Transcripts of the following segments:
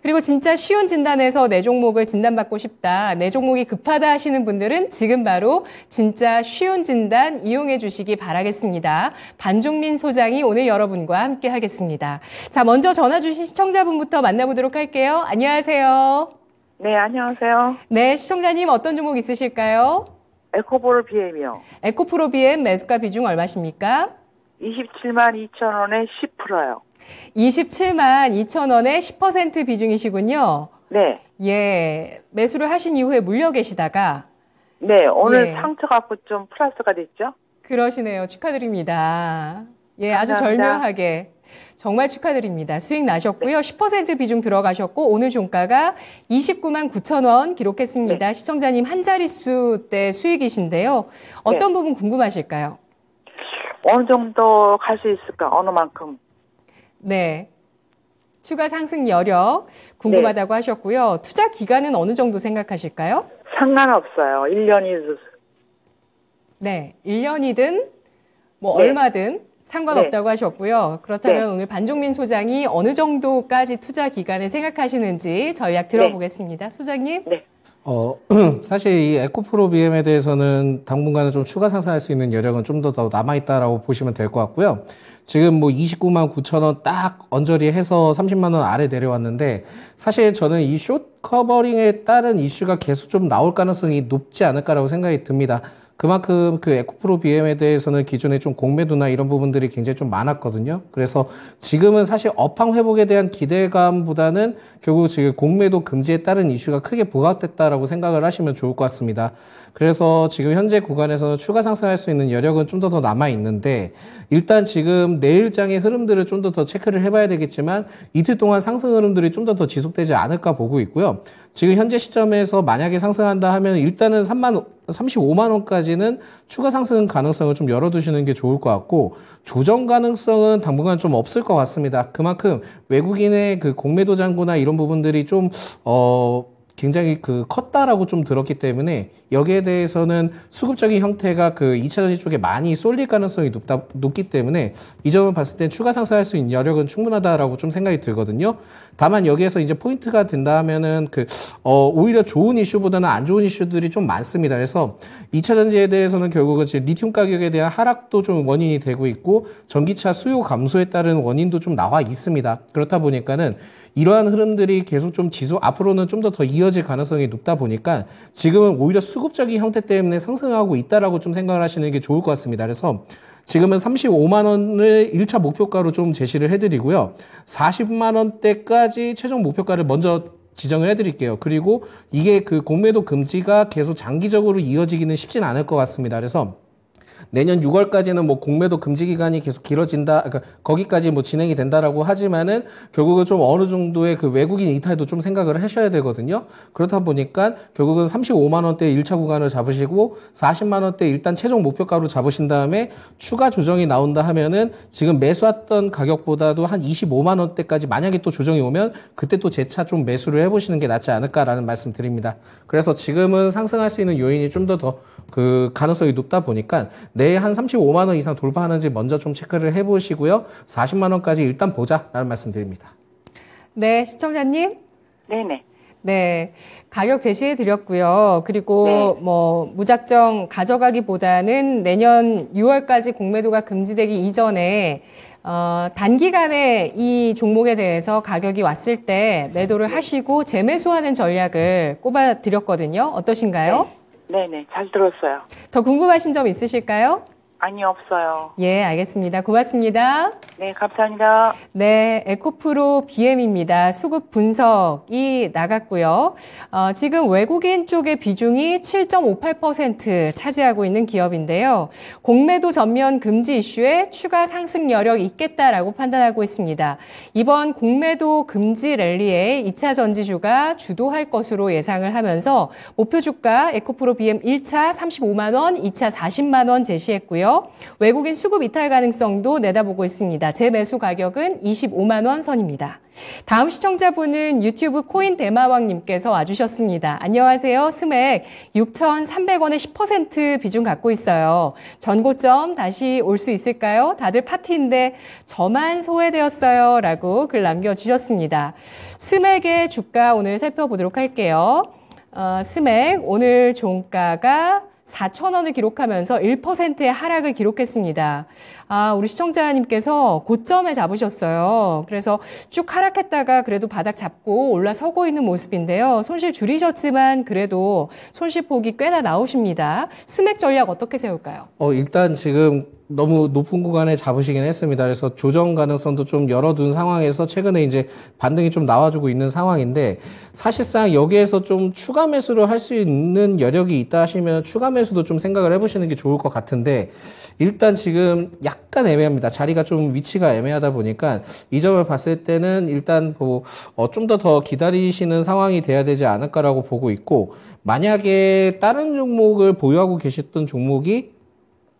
그리고 진짜 쉬운 진단에서 내 종목을 진단받고 싶다, 내 종목이 급하다 하시는 분들은 지금 바로 진짜 쉬운 진단 이용해 주시기 바라겠습니다. 반종민 소장이 오늘 여러분과 함께 하겠습니다. 자, 먼저 전화 주신 시청자분부터 만나보도록 할게요. 안녕하세요. 네, 안녕하세요. 네, 시청자님 어떤 종목 있으실까요? 에코프로 BM이요. 에코프로 BM 매수가 비중 얼마십니까? 27만 2천 원에 10%요. 27만 2천 원의 10% 비중이시군요. 네. 예. 매수를 하신 이후에 물려 계시다가 네, 오늘 예. 상처 갖고 좀 플러스가 됐죠? 그러시네요. 축하드립니다. 예, 감사합니다. 아주 절묘하게 정말 축하드립니다. 수익 나셨고요. 10% 비중 들어가셨고 오늘 종가가 29만 9천 원 기록했습니다. 네. 시청자님 한 자릿수 때 수익이신데요. 어떤 네. 부분 궁금하실까요? 어느 정도 갈 수 있을까? 어느 만큼? 네. 추가 상승 여력 궁금하다고 네. 하셨고요. 투자 기간은 어느 정도 생각하실까요? 상관없어요. 1년이든. 네. 1년이든 뭐 네. 얼마든 상관없다고 네. 하셨고요. 그렇다면 네. 오늘 반종민 소장이 어느 정도까지 투자 기간을 생각하시는지 전략 네. 들어보겠습니다. 소장님. 네. 어, 사실 이 에코프로 BM에 대해서는 당분간은 좀 추가 상승할 수 있는 여력은 좀더더 남아있다라고 보시면 될 것 같고요. 지금 뭐 29만 9천 원딱 언저리 해서 30만 원 아래 내려왔는데 사실 저는 이 숏 커버링에 따른 이슈가 계속 좀 나올 가능성이 높지 않을까라고 생각이 듭니다. 그만큼 그 에코프로 BM에 대해서는 기존에 좀 공매도나 이런 부분들이 굉장히 좀 많았거든요. 그래서 지금은 사실 업황 회복에 대한 기대감보다는 결국 지금 공매도 금지에 따른 이슈가 크게 부각됐다라고 생각을 하시면 좋을 것 같습니다. 그래서 지금 현재 구간에서 추가 상승할 수 있는 여력은 좀더더 남아 있는데 일단 지금 내일장의 흐름들을 좀 더 더 체크를 해봐야 되겠지만 이틀 동안 상승 흐름들이 좀 더 더 지속되지 않을까 보고 있고요. 지금 현재 시점에서 만약에 상승한다 하면 일단은 3만 35만 원까지는 추가 상승 가능성을 좀 열어두시는 게 좋을 것 같고 조정 가능성은 당분간 좀 없을 것 같습니다. 그만큼 외국인의 그 공매도 잔고나 이런 부분들이 좀 어. 굉장히 그 컸다라고 좀 들었기 때문에 여기에 대해서는 수급적인 형태가 그 2차 전지 쪽에 많이 쏠릴 가능성이 높다, 높기 때문에 이 점을 봤을 땐 추가 상승할 수 있는 여력은 충분하다라고 좀 생각이 들거든요. 다만 여기에서 이제 포인트가 된다면은 그, 어, 오히려 좋은 이슈보다는 안 좋은 이슈들이 좀 많습니다. 그래서 2차 전지에 대해서는 결국은 지금 리튬 가격에 대한 하락도 좀 원인이 되고 있고 전기차 수요 감소에 따른 원인도 좀 나와 있습니다. 그렇다 보니까는 이러한 흐름들이 계속 좀 지속 앞으로는 좀 더 더 이어질 가능성이 높다 보니까 지금은 오히려 수급적인 형태 때문에 상승하고 있다라고 좀 생각을 하시는 게 좋을 것 같습니다. 그래서 지금은 35만 원을 1차 목표가로 좀 제시를 해드리고요. 40만 원대까지 최종 목표가를 먼저 지정을 해드릴게요. 그리고 이게 그 공매도 금지가 계속 장기적으로 이어지기는 쉽진 않을 것 같습니다. 그래서 내년 6월까지는 뭐 공매도 금지 기간이 계속 길어진다. 그러니까 거기까지 뭐 진행이 된다라고 하지만은 결국은 좀 어느 정도의 그 외국인 이탈도 좀 생각을 하셔야 되거든요. 그렇다 보니까 결국은 35만 원대 1차 구간을 잡으시고 40만 원대 일단 최종 목표가로 잡으신 다음에 추가 조정이 나온다 하면은 지금 매수했던 가격보다도 한 25만 원대까지 만약에 또 조정이 오면 그때 또 재차 좀 매수를 해보시는 게 낫지 않을까라는 말씀드립니다. 그래서 지금은 상승할 수 있는 요인이 좀 더 더 그 가능성이 높다 보니까 내일 한 35만 원 이상 돌파하는지 먼저 좀 체크를 해보시고요. 40만 원까지 일단 보자라는 말씀드립니다. 네, 시청자님. 네네. 네. 가격 제시해 드렸고요. 그리고 네. 뭐 무작정 가져가기보다는 내년 6월까지 공매도가 금지되기 이전에 어, 단기간에 이 종목에 대해서 가격이 왔을 때 매도를 하시고 재매수하는 전략을 꼽아 드렸거든요. 어떠신가요? 네. 네네, 잘 들었어요. 더 궁금하신 점 있으실까요? 아니 없어요. 예, 알겠습니다. 고맙습니다. 네, 감사합니다. 네, 에코프로 BM입니다. 수급 분석이 나갔고요. 어, 지금 외국인 쪽의 비중이 7.58% 차지하고 있는 기업인데요. 공매도 전면 금지 이슈에 추가 상승 여력 있겠다라고 판단하고 있습니다. 이번 공매도 금지 랠리에 2차 전지주가 주도할 것으로 예상을 하면서 목표 주가 에코프로 BM 1차 35만 원, 2차 40만 원 제시했고요. 외국인 수급 이탈 가능성도 내다보고 있습니다. 재매수 가격은 25만 원 선입니다. 다음 시청자분은 유튜브 코인 대마왕님께서 와주셨습니다. 안녕하세요. 스맥 6,300원의 10% 비중 갖고 있어요. 전고점 다시 올 수 있을까요? 다들 파티인데 저만 소외되었어요. 라고 글 남겨주셨습니다. 스맥의 주가 오늘 살펴보도록 할게요. 어, 스맥 오늘 종가가 4천 원을 기록하면서 1%의 하락을 기록했습니다. 아, 우리 시청자님께서 고점에 잡으셨어요. 그래서 쭉 하락했다가 그래도 바닥 잡고 올라서고 있는 모습인데요. 손실 줄이셨지만 그래도 손실폭이 꽤나 나오십니다. 스맥 전략 어떻게 세울까요? 어, 일단 지금 너무 높은 구간에 잡으시긴 했습니다. 그래서 조정 가능성도 좀 열어둔 상황에서 최근에 이제 반등이 좀 나와주고 있는 상황인데 사실상 여기에서 좀 추가 매수를 할 수 있는 여력이 있다 하시면 추가 매수도 좀 생각을 해보시는 게 좋을 것 같은데 일단 지금 약간 애매합니다. 자리가 좀 위치가 애매하다 보니까 이 점을 봤을 때는 일단 뭐좀 어, 더더 더 기다리시는 상황이 돼야 되지 않을까라고 보고 있고 만약에 다른 종목을 보유하고 계셨던 종목이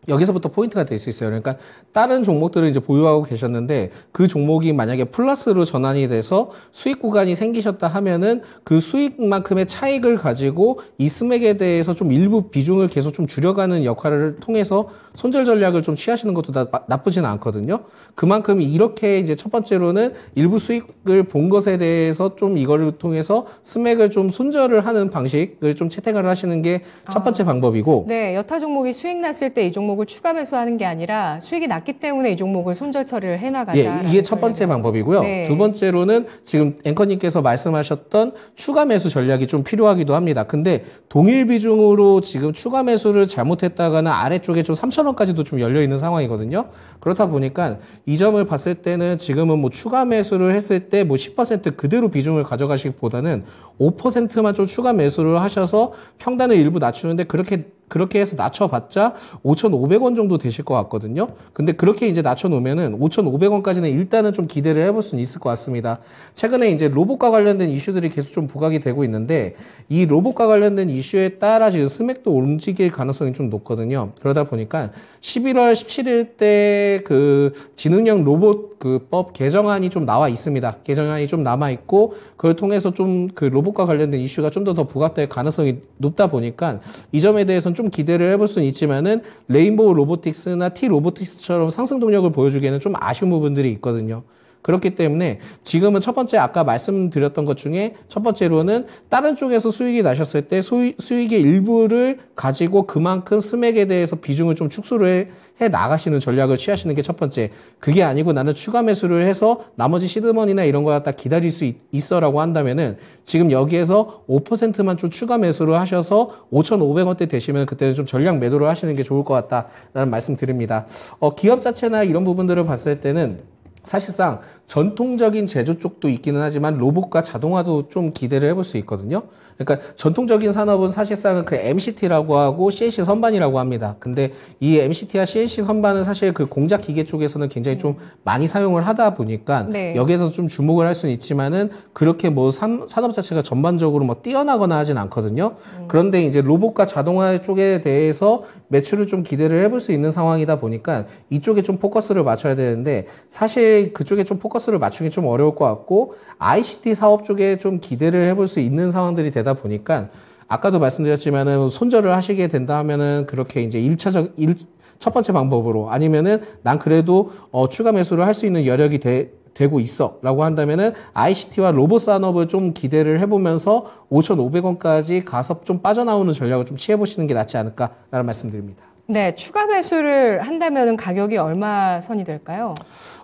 여기서부터 포인트가 될 수 있어요. 그러니까 다른 종목들을 이제 보유하고 계셨는데 그 종목이 만약에 플러스로 전환이 돼서 수익 구간이 생기셨다 하면은 그 수익만큼의 차익을 가지고 이 스맥에 대해서 좀 일부 비중을 계속 좀 줄여가는 역할을 통해서 손절 전략을 좀 취하시는 것도 나, 나쁘진 않거든요. 그만큼 이렇게 이제 첫 번째로는 일부 수익을 본 것에 대해서 좀 이거를 통해서 스맥을 좀 손절을 하는 방식을 좀 채택을 하시는 게첫 아. 번째 아, 방법이고. 네, 여타 종목이 수익 났을 때 이 종목 종목을 추가 매수하는 게 아니라 수익이 낮기 때문에 이 종목을 손절 처리를 해나가자. 예, 이게 첫 번째 방법이고요. 네. 두 번째로는 지금 앵커님께서 말씀하셨던 추가 매수 전략이 좀 필요하기도 합니다. 근데 동일 비중으로 지금 추가 매수를 잘못했다가는 아래쪽에 좀 3천 원까지도 좀 열려 있는 상황이거든요. 그렇다 보니까 이 점을 봤을 때는 지금은 뭐 추가 매수를 했을 때 뭐 10% 그대로 비중을 가져가시기보다는 5%만 좀 추가 매수를 하셔서 평단을 일부 낮추는데 그렇게 그렇게 해서 낮춰봤자 5,500원 정도 되실 것 같거든요. 근데 그렇게 이제 낮춰놓으면은 5,500원까지는 일단은 좀 기대를 해볼 수는 있을 것 같습니다. 최근에 이제 로봇과 관련된 이슈들이 계속 좀 부각이 되고 있는데 이 로봇과 관련된 이슈에 따라 지금 스맥도 움직일 가능성이 좀 높거든요. 그러다 보니까 11월 17일 때 그 지능형 로봇 그 법 개정안이 좀 나와 있습니다. 개정안이 좀 남아 있고 그걸 통해서 좀 그 로봇과 관련된 이슈가 좀 더더 더 부각될 가능성이 높다 보니까 이 점에 대해서는 좀좀 기대를 해볼 수는 있지만은 레인보우 로보틱스나 티 로보틱스처럼 상승 동력을 보여주기에는 좀 아쉬운 부분들이 있거든요. 그렇기 때문에 지금은 첫 번째 아까 말씀드렸던 것 중에 첫 번째로는 다른 쪽에서 수익이 나셨을 때 수익, 수익의 일부를 가지고 그만큼 스맥에 대해서 비중을 좀 축소를 해 나가시는 전략을 취하시는 게 첫 번째. 그게 아니고 나는 추가 매수를 해서 나머지 시드머니나 이런 거갖다 기다릴 수 있, 어라고 한다면은 지금 여기에서 5%만 좀 추가 매수를 하셔서 5,500원대 되시면 그때는 좀 전략 매도를 하시는 게 좋을 것 같다라는 말씀 드립니다. 어, 기업 자체나 이런 부분들을 봤을 때는 사실상 전통적인 제조 쪽도 있기는 하지만 로봇과 자동화도 좀 기대를 해볼 수 있거든요. 그러니까 전통적인 산업은 사실상 은그 MCT라고 하고 CNC 선반이라고 합니다. 근데 이 MCT와 CNC 선반은 사실 그 공작 기계 쪽에서는 굉장히 좀 많이 사용을 하다 보니까 네. 여기에서 좀 주목을 할 수는 있지만은 그렇게 뭐 산, 산업 자체가 전반적으로 뭐 뛰어나거나 하진 않거든요. 음. 그런데 이제 로봇과 자동화 쪽에 대해서 매출을 좀 기대를 해볼 수 있는 상황이다 보니까 이쪽에 좀 포커스를 맞춰야 되는데 사실 그쪽에 좀 포커스를 맞추기 좀 어려울 것 같고 ICT 사업 쪽에 좀 기대를 해볼 수 있는 상황들이 되다 보니까 아까도 말씀드렸지만은 손절을 하시게 된다 하면은 그렇게 이제 일차적 일첫 번째 방법으로 아니면은 난 그래도 어 추가 매수를 할 수 있는 여력이 돼 되고 있어 라고 한다면은 ICT와 로봇 산업을 좀 기대를 해보면서 5,500원까지 가서 좀 빠져나오는 전략을 좀 취해보시는 게 낫지 않을까라는 말씀드립니다. 네, 추가 매수를 한다면 가격이 얼마 선이 될까요?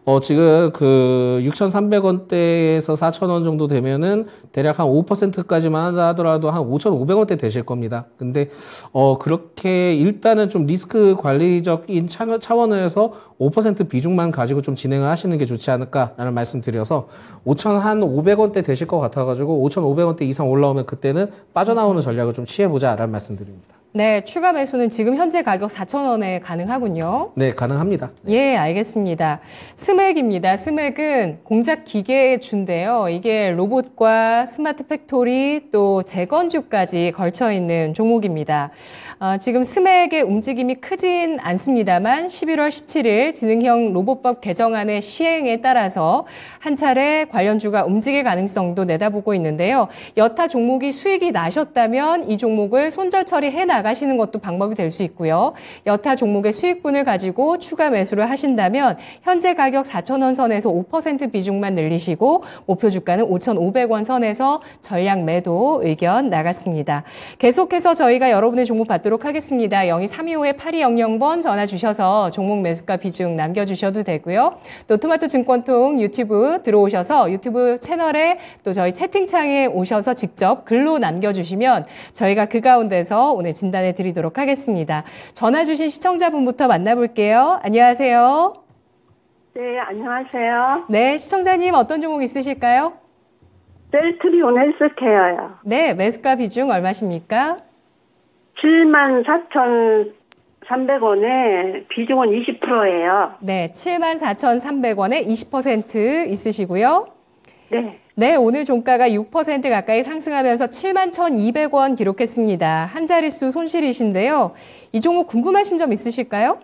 어, 지금 그 6,300원대에서 4,000원 정도 되면은 대략 한 5%까지만 하더라도 한 5,500원대 되실 겁니다. 근데 어, 그렇게 일단은 좀 리스크 관리적인 차원에서 5% 비중만 가지고 좀 진행을 하시는 게 좋지 않을까라는 말씀 드려서 5,500원대 되실 것 같아가지고 5,500원대 이상 올라오면 그때는 빠져나오는 전략을 좀 취해보자라는 말씀 드립니다. 네, 추가 매수는 지금 현재 가격 4,000원에 가능하군요. 네, 가능합니다. 네. 예, 알겠습니다. 스맥입니다. 스맥은 공작 기계 주인데요. 이게 로봇과 스마트 팩토리 또 재건주까지 걸쳐 있는 종목입니다. 아, 지금 스맥의 움직임이 크진 않습니다만 11월 17일 지능형 로봇법 개정안의 시행에 따라서 한 차례 관련주가 움직일 가능성도 내다보고 있는데요. 여타 종목이 수익이 나셨다면 이 종목을 손절 처리해 나가시는 것도 방법이 될 수 있고요. 여타 종목의 수익분을 가지고 추가 매수를 하신다면 현재 가격 4,000원 선에서 5% 비중만 늘리시고 목표 주가는 5,500원 선에서 전량 매도 의견 나갔습니다. 계속해서 저희가 여러분의 종목 받도록 갖도록 하겠습니다. 0 2 3 5 8 2 0 0번 전화 주셔서 종목 매수가 비중 남겨주셔도 되고요. 또 토마토 증권통 유튜브 들어오셔서 유튜브 채널에 또 저희 채팅창에 오셔서 직접 글로 남겨주시면 저희가 그 가운데서 오늘 진단해 드리도록 하겠습니다. 전화 주신 시청자분부터 만나볼게요. 안녕하세요. 네, 안녕하세요. 네, 시청자님 어떤 종목 있으실까요? 셀트리온 헬스케어요. 네, 매수가 비중 얼마십니까? 7만 4천 300원에 비중은 20%예요. 네, 7만 4,300원에 20% 있으시고요. 네. 네, 오늘 종가가 6% 가까이 상승하면서 7만 1,200원 기록했습니다. 한 자릿수 손실이신데요. 이 종목 궁금하신 점 있으실까요?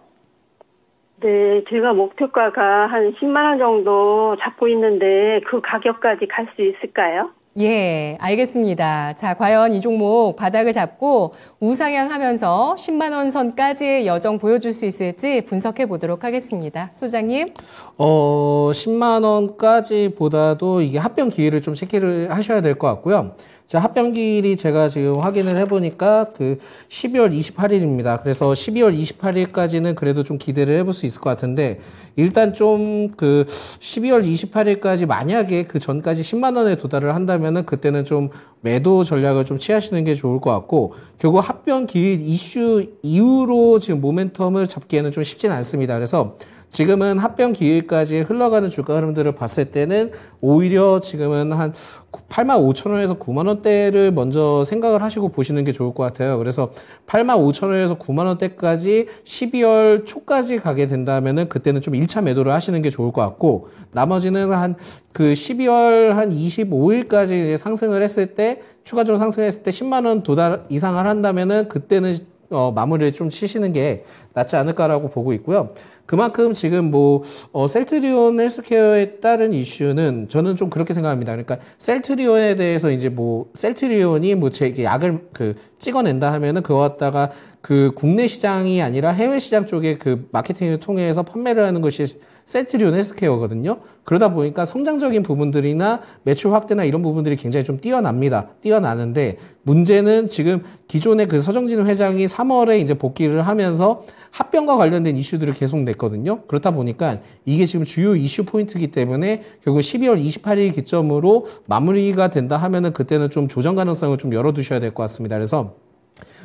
네, 제가 목표가가 한 10만 원 정도 잡고 있는데 그 가격까지 갈 수 있을까요? 예, 알겠습니다. 자, 과연 이 종목 바닥을 잡고 우상향하면서 10만 원 선까지의 여정 보여줄 수 있을지 분석해 보도록 하겠습니다. 소장님. 어, 10만 원까지보다도 이게 합병 기회를좀 체크를 하셔야 될 것 같고요. 자, 합병 기일이 제가 지금 확인을 해보니까 그 12월 28일입니다. 그래서 12월 28일까지는 그래도 좀 기대를 해볼 수 있을 것 같은데 일단 좀 그 12월 28일까지 만약에 그 전까지 10만 원에 도달을 한다면은 그때는 좀 매도 전략을 좀 취하시는 게 좋을 것 같고 결국 합 합병 기일 이슈 이후로 지금 모멘텀을 잡기에는 좀 쉽지는 않습니다. 그래서 지금은 합병 기일까지 흘러가는 주가 흐름들을 봤을 때는 오히려 지금은 한 8만 5천 원에서 9만 원대를 먼저 생각을 하시고 보시는 게 좋을 것 같아요. 그래서 8만 5천 원에서 9만 원대까지 12월 초까지 가게 된다면은 그때는 좀 1차 매도를 하시는 게 좋을 것 같고 나머지는 한 그 12월 한 25일까지 그 상승을 했을 때 추가적으로 상승했을 때 10만 원 도달 이상을 한다면은 그때는 어, 마무리를 좀 치시는 게 낫지 않을까라고 보고 있고요. 그만큼 지금 뭐 어, 셀트리온 헬스케어에 따른 이슈는 저는 좀 그렇게 생각합니다. 그러니까 셀트리온에 대해서 이제 뭐 셀트리온이 뭐 제 약을 그 찍어낸다 하면은 그거 갖다가 그 국내 시장이 아니라 해외 시장 쪽에 그 마케팅을 통해서 판매를 하는 것이 셀트리온 헬스케어거든요. 그러다 보니까 성장적인 부분들이나 매출 확대나 이런 부분들이 굉장히 좀 뛰어납니다. 뛰어나는데 문제는 지금 기존의 그 서정진 회장이 3월에 이제 복귀를 하면서 합병과 관련된 이슈들을 계속 내 됐거든요. 그렇다 보니까 이게 지금 주요 이슈 포인트이기 때문에 결국 12월 28일 기점으로 마무리가 된다 하면은 그때는 좀 조정 가능성을 좀 열어두셔야 될 것 같습니다. 그래서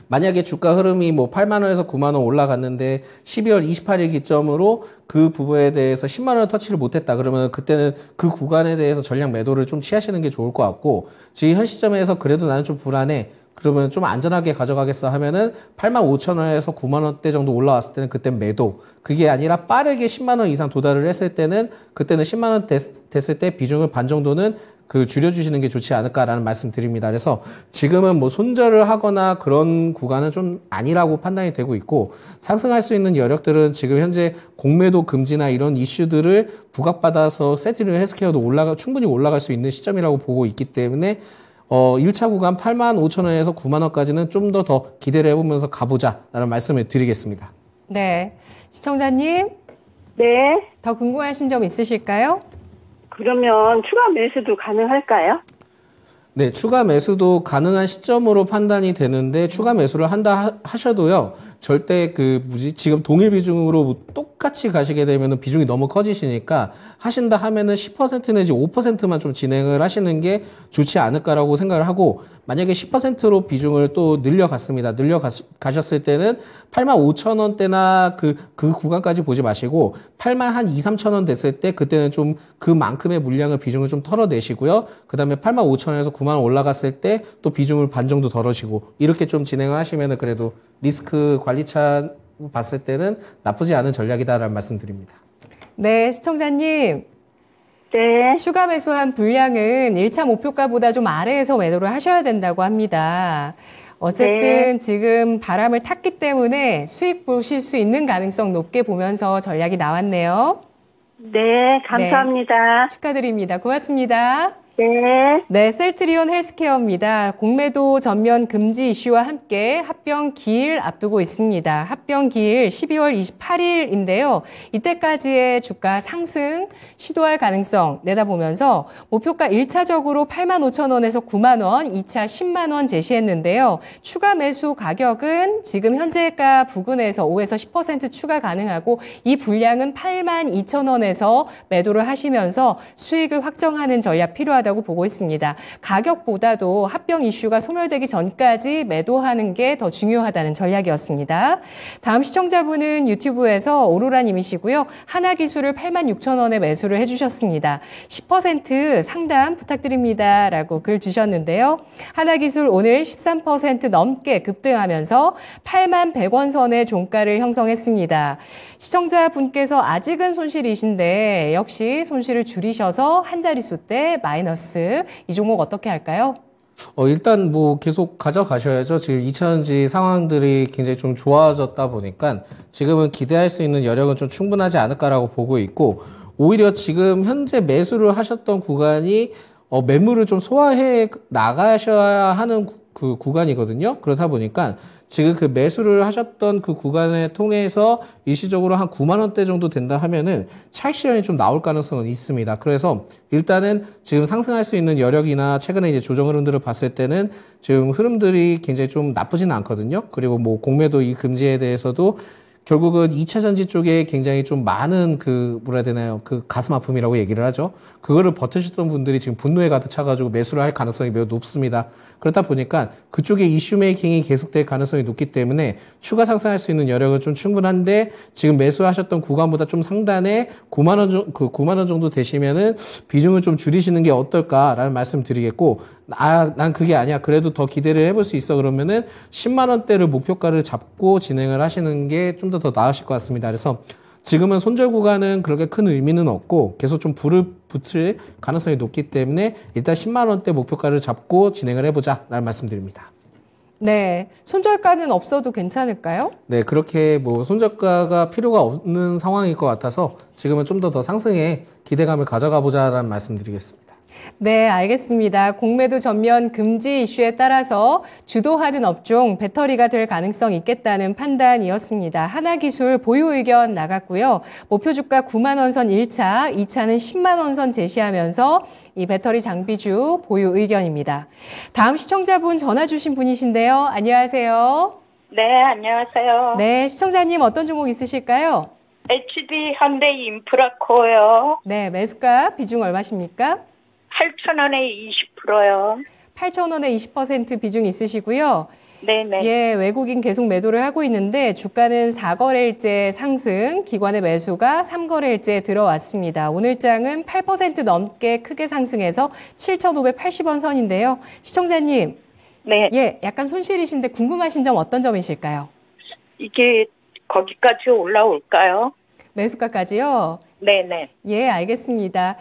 만약에 주가 흐름이 뭐 8만 원에서 9만 원 올라갔는데 12월 28일 기점으로 그 부분에 대해서 10만 원 터치를 못했다 그러면 그때는 그 구간에 대해서 전략 매도를 좀 취하시는 게 좋을 것 같고 지금 현 시점에서 그래도 나는 좀 불안해 그러면 좀 안전하게 가져가겠어 하면은 8만 5천 원에서 9만 원대 정도 올라왔을 때는 그때 매도. 그게 아니라 빠르게 10만 원 이상 도달을 했을 때는 그때는 10만 원 됐, 을때 비중을 반 정도는 그 줄여주시는 게 좋지 않을까라는 말씀드립니다. 그래서 지금은 뭐 손절을 하거나 그런 구간은 좀 아니라고 판단이 되고 있고 상승할 수 있는 여력들은 지금 현재 공매도 금지나 이런 이슈들을 부각받아서 세티를 헬스케어도 올라가 충분히 올라갈 수 있는 시점이라고 보고 있기 때문에 어, 1차 구간 8만 5천 원에서 9만 원까지는 좀 더더 더 기대를 해보면서 가보자라는 말씀을 드리겠습니다. 네. 시청자님. 네. 더 궁금하신 점 있으실까요? 그러면 추가 매수도 가능할까요? 네, 추가 매수도 가능한 시점으로 판단이 되는데 추가 매수를 한다 하셔도요. 절대 그 뭐지 지금 동일 비중으로 똑같이 가시게 되면 비중이 너무 커지시니까 하신다 하면은 10% 내지 5%만 좀 진행을 하시는 게 좋지 않을까라고 생각을 하고 만약에 10%로 비중을 또 늘려갔습니다. 늘려가셨을 때는 8만 5천 원대나 그, 그 구간까지 보지 마시고 8만 한 2, 3천 원 됐을 때 그때는 좀 그만큼의 물량을 비중을 좀 털어내시고요. 그 다음에 8만 5천 원에서 9만 9만 올라갔을 때 또 비중을 반 정도 덜어지고 이렇게 좀진행하시면 그래도 리스크 관리차 봤을 때는 나쁘지 않은 전략이다라는 말씀드립니다. 네, 시청자님. 네. 추가 매수한 분량은 1차 목표가보다 좀 아래에서 매도를 하셔야 된다고 합니다. 어쨌든 네. 지금 바람을 탔기 때문에 수익 보실 수 있는 가능성 높게 보면서 전략이 나왔네요. 네, 감사합니다. 네, 축하드립니다. 고맙습니다. 네. 네, 셀트리온 헬스케어입니다. 공매도 전면 금지 이슈와 함께 합병 기일 앞두고 있습니다. 합병 기일 12월 28일인데요. 이때까지의 주가 상승 시도할 가능성 내다보면서 목표가 1차적으로 8만 5천 원에서 9만 원, 2차 10만 원 제시했는데요. 추가 매수 가격은 지금 현재가 부근에서 5에서 10% 추가 가능하고 이 분량은 8만 2천 원에서 매도를 하시면서 수익을 확정하는 전략 필요하다 중요하다고 보고 있습니다. 가격보다도 합병 이슈가 소멸되기 전까지 매도하는 게 더 중요하다는 전략이었습니다. 다음 시청자분은 유튜브에서 오로라님이시고요. 하나기술을 86,000원에 매수를 해주셨습니다. 10% 상담 부탁드립니다. 라고 글 주셨는데요. 하나기술 오늘 13% 넘게 급등하면서 8만 100원 선의 종가를 형성했습니다. 시청자분께서 아직은 손실이신데 역시 손실을 줄이셔서 한 자릿수 때 마이너스 마이너스 이 종목 어떻게 할까요? 어, 일단 뭐 계속 가져가셔야죠. 지금 2차전지 상황들이 굉장히 좀 좋아졌다 보니까 지금은 기대할 수 있는 여력은 좀 충분하지 않을까라고 보고 있고 오히려 지금 현재 매수를 하셨던 구간이 어, 매물을 좀 소화해 나가셔야 하는 구, 그 구간이거든요. 그렇다 보니까 지금 그 매수를 하셨던 그 구간을 통해서 일시적으로 한 9만 원대 정도 된다 하면은 차익 실현이 좀 나올 가능성은 있습니다. 그래서 일단은 지금 상승할 수 있는 여력이나 최근에 이제 조정 흐름들을 봤을 때는 지금 흐름들이 굉장히 좀 나쁘지는 않거든요. 그리고 뭐 공매도 이 금지에 대해서도 결국은 2차 전지 쪽에 굉장히 좀 많은 그 뭐라 해야 되나요? 그 가슴 아픔이라고 얘기를 하죠. 그거를 버텨셨던 분들이 지금 분노에 가득 차가지고 매수를 할 가능성이 매우 높습니다. 그렇다 보니까 그쪽에 이슈 메이킹이 계속될 가능성이 높기 때문에 추가 상승할 수 있는 여력은 좀 충분한데 지금 매수하셨던 구간보다 좀 상단에 9만 원, 그 9만 원 정도 되시면은 비중을 좀 줄이시는 게 어떨까라는 말씀드리겠고 아, 난 그게 아니야. 그래도 더 기대를 해볼 수 있어. 그러면은 10만 원대를 목표가를 잡고 진행을 하시는 게좀 좀더더 나으실 것 같습니다. 그래서 지금은 손절 구간은 그렇게 큰 의미는 없고 계속 좀 불을 붙을 가능성이 높기 때문에 일단 10만 원대 목표가를 잡고 진행을 해보자 라는 말씀드립니다. 네, 손절가는 없어도 괜찮을까요? 네, 그렇게 뭐 손절가가 필요가 없는 상황일 것 같아서 지금은 좀 더 더 상승에 기대감을 가져가 보자라는 말씀드리겠습니다. 네, 알겠습니다. 공매도 전면 금지 이슈에 따라서 주도하는 업종 배터리가 될 가능성이 있겠다는 판단이었습니다. 하나기술 보유 의견 나갔고요. 목표 주가 9만 원선 1차, 2차는 10만 원선 제시하면서 이 배터리 장비주 보유 의견입니다. 다음 시청자분 전화 주신 분이신데요. 안녕하세요. 네, 안녕하세요. 네, 시청자님 어떤 종목 있으실까요? HD 현대 인프라코요. 네, 매수가 비중 얼마십니까? 8,000원에 20%요. 8,000원에 20% 비중 있으시고요. 네네. 예, 외국인 계속 매도를 하고 있는데 주가는 4거래일째 상승, 기관의 매수가 3거래일째 들어왔습니다. 오늘 장은 8% 넘게 크게 상승해서 7,580원 선인데요. 시청자님. 네. 예, 약간 손실이신데 궁금하신 점 어떤 점이실까요? 이게 거기까지 올라올까요? 매수가까지요? 네네. 예, 알겠습니다.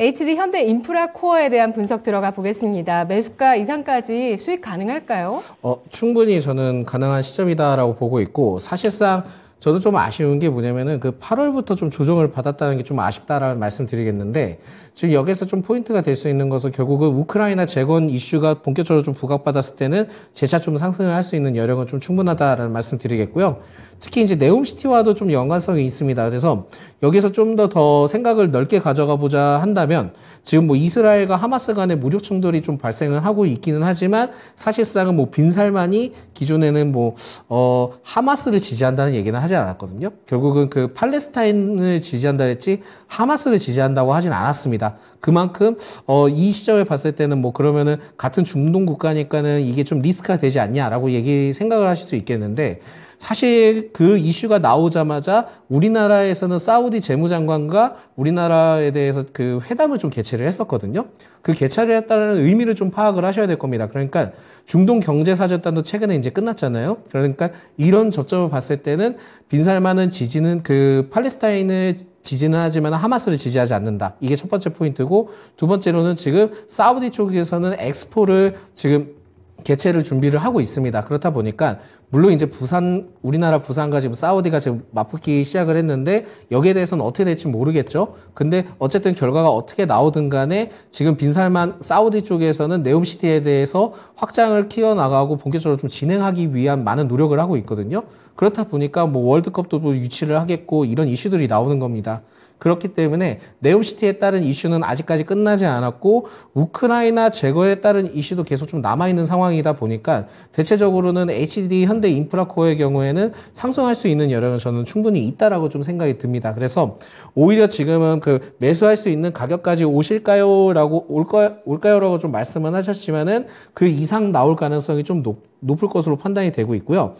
HD 현대 인프라 코어에 대한 분석 들어가 보겠습니다. 매수가 이상까지 수익 가능할까요? 어, 충분히 저는 가능한 시점이다라고 보고 있고 사실상 저는 좀 아쉬운 게 뭐냐면은 그 8월부터 좀 조정을 받았다는 게 좀 아쉽다라는 말씀드리겠는데 지금 여기서 좀 포인트가 될 수 있는 것은 결국은 우크라이나 재건 이슈가 본격적으로 좀 부각받았을 때는 재차 좀 상승을 할 수 있는 여력은 좀 충분하다라는 말씀드리겠고요. 특히 이제 네옴시티와도 좀 연관성이 있습니다. 그래서 여기서 좀 더 더 생각을 넓게 가져가 보자 한다면 지금 뭐 이스라엘과 하마스 간의 무력 충돌이 좀 발생을 하고 있기는 하지만 사실상은 뭐 빈살만이 기존에는 뭐 어, 하마스를 지지한다는 얘기는 하지 않았거든요. 결국은 그 팔레스타인을 지지한다 했지 하마스를 지지한다고 하진 않았습니다. 그만큼 어, 이 시점에 봤을 때는 뭐 그러면은 같은 중동 국가니까는 이게 좀 리스크가 되지 않냐라고 얘기 생각을 하실 수 있겠는데 사실 그 이슈가 나오자마자 우리나라에서는 사우디 재무장관과 우리나라에 대해서 그 회담을 좀 개최를 했었거든요. 그 개최를 했다는 의미를 좀 파악을 하셔야 될 겁니다. 그러니까 중동 경제 사절단도 최근에 이제 끝났잖아요. 그러니까 이런 접점을 봤을 때는 빈살만은 지지는 그 팔레스타인을 지지는 하지만 하마스를 지지하지 않는다. 이게 첫 번째 포인트고 두 번째로는 지금 사우디 쪽에서는 엑스포를 지금 개최를 준비를 하고 있습니다. 그렇다 보니까 물론 이제 부산 우리나라 부산과 지금 사우디가 지금 맞붙기 시작을 했는데 여기에 대해서는 어떻게 될지 모르겠죠. 근데 어쨌든 결과가 어떻게 나오든 간에 지금 빈살만 사우디 쪽에서는 네옴시티에 대해서 확장을 키워 나가고 본격적으로 좀 진행하기 위한 많은 노력을 하고 있거든요. 그렇다 보니까 뭐 월드컵도 유치를 하겠고 이런 이슈들이 나오는 겁니다. 그렇기 때문에 네오시티에 따른 이슈는 아직까지 끝나지 않았고 우크라이나 제거에 따른 이슈도 계속 좀 남아있는 상황이다 보니까 대체적으로는 HD 현대 인프라코어의 경우에는 상승할 수 있는 여력은 저는 충분히 있다라고 좀 생각이 듭니다. 그래서 오히려 지금은 그 매수할 수 있는 가격까지 오실까요? 라고 올까, 올까요? 라고 좀 말씀은 하셨지만은 그 이상 나올 가능성이 좀 높, 높을 것으로 판단이 되고 있고요.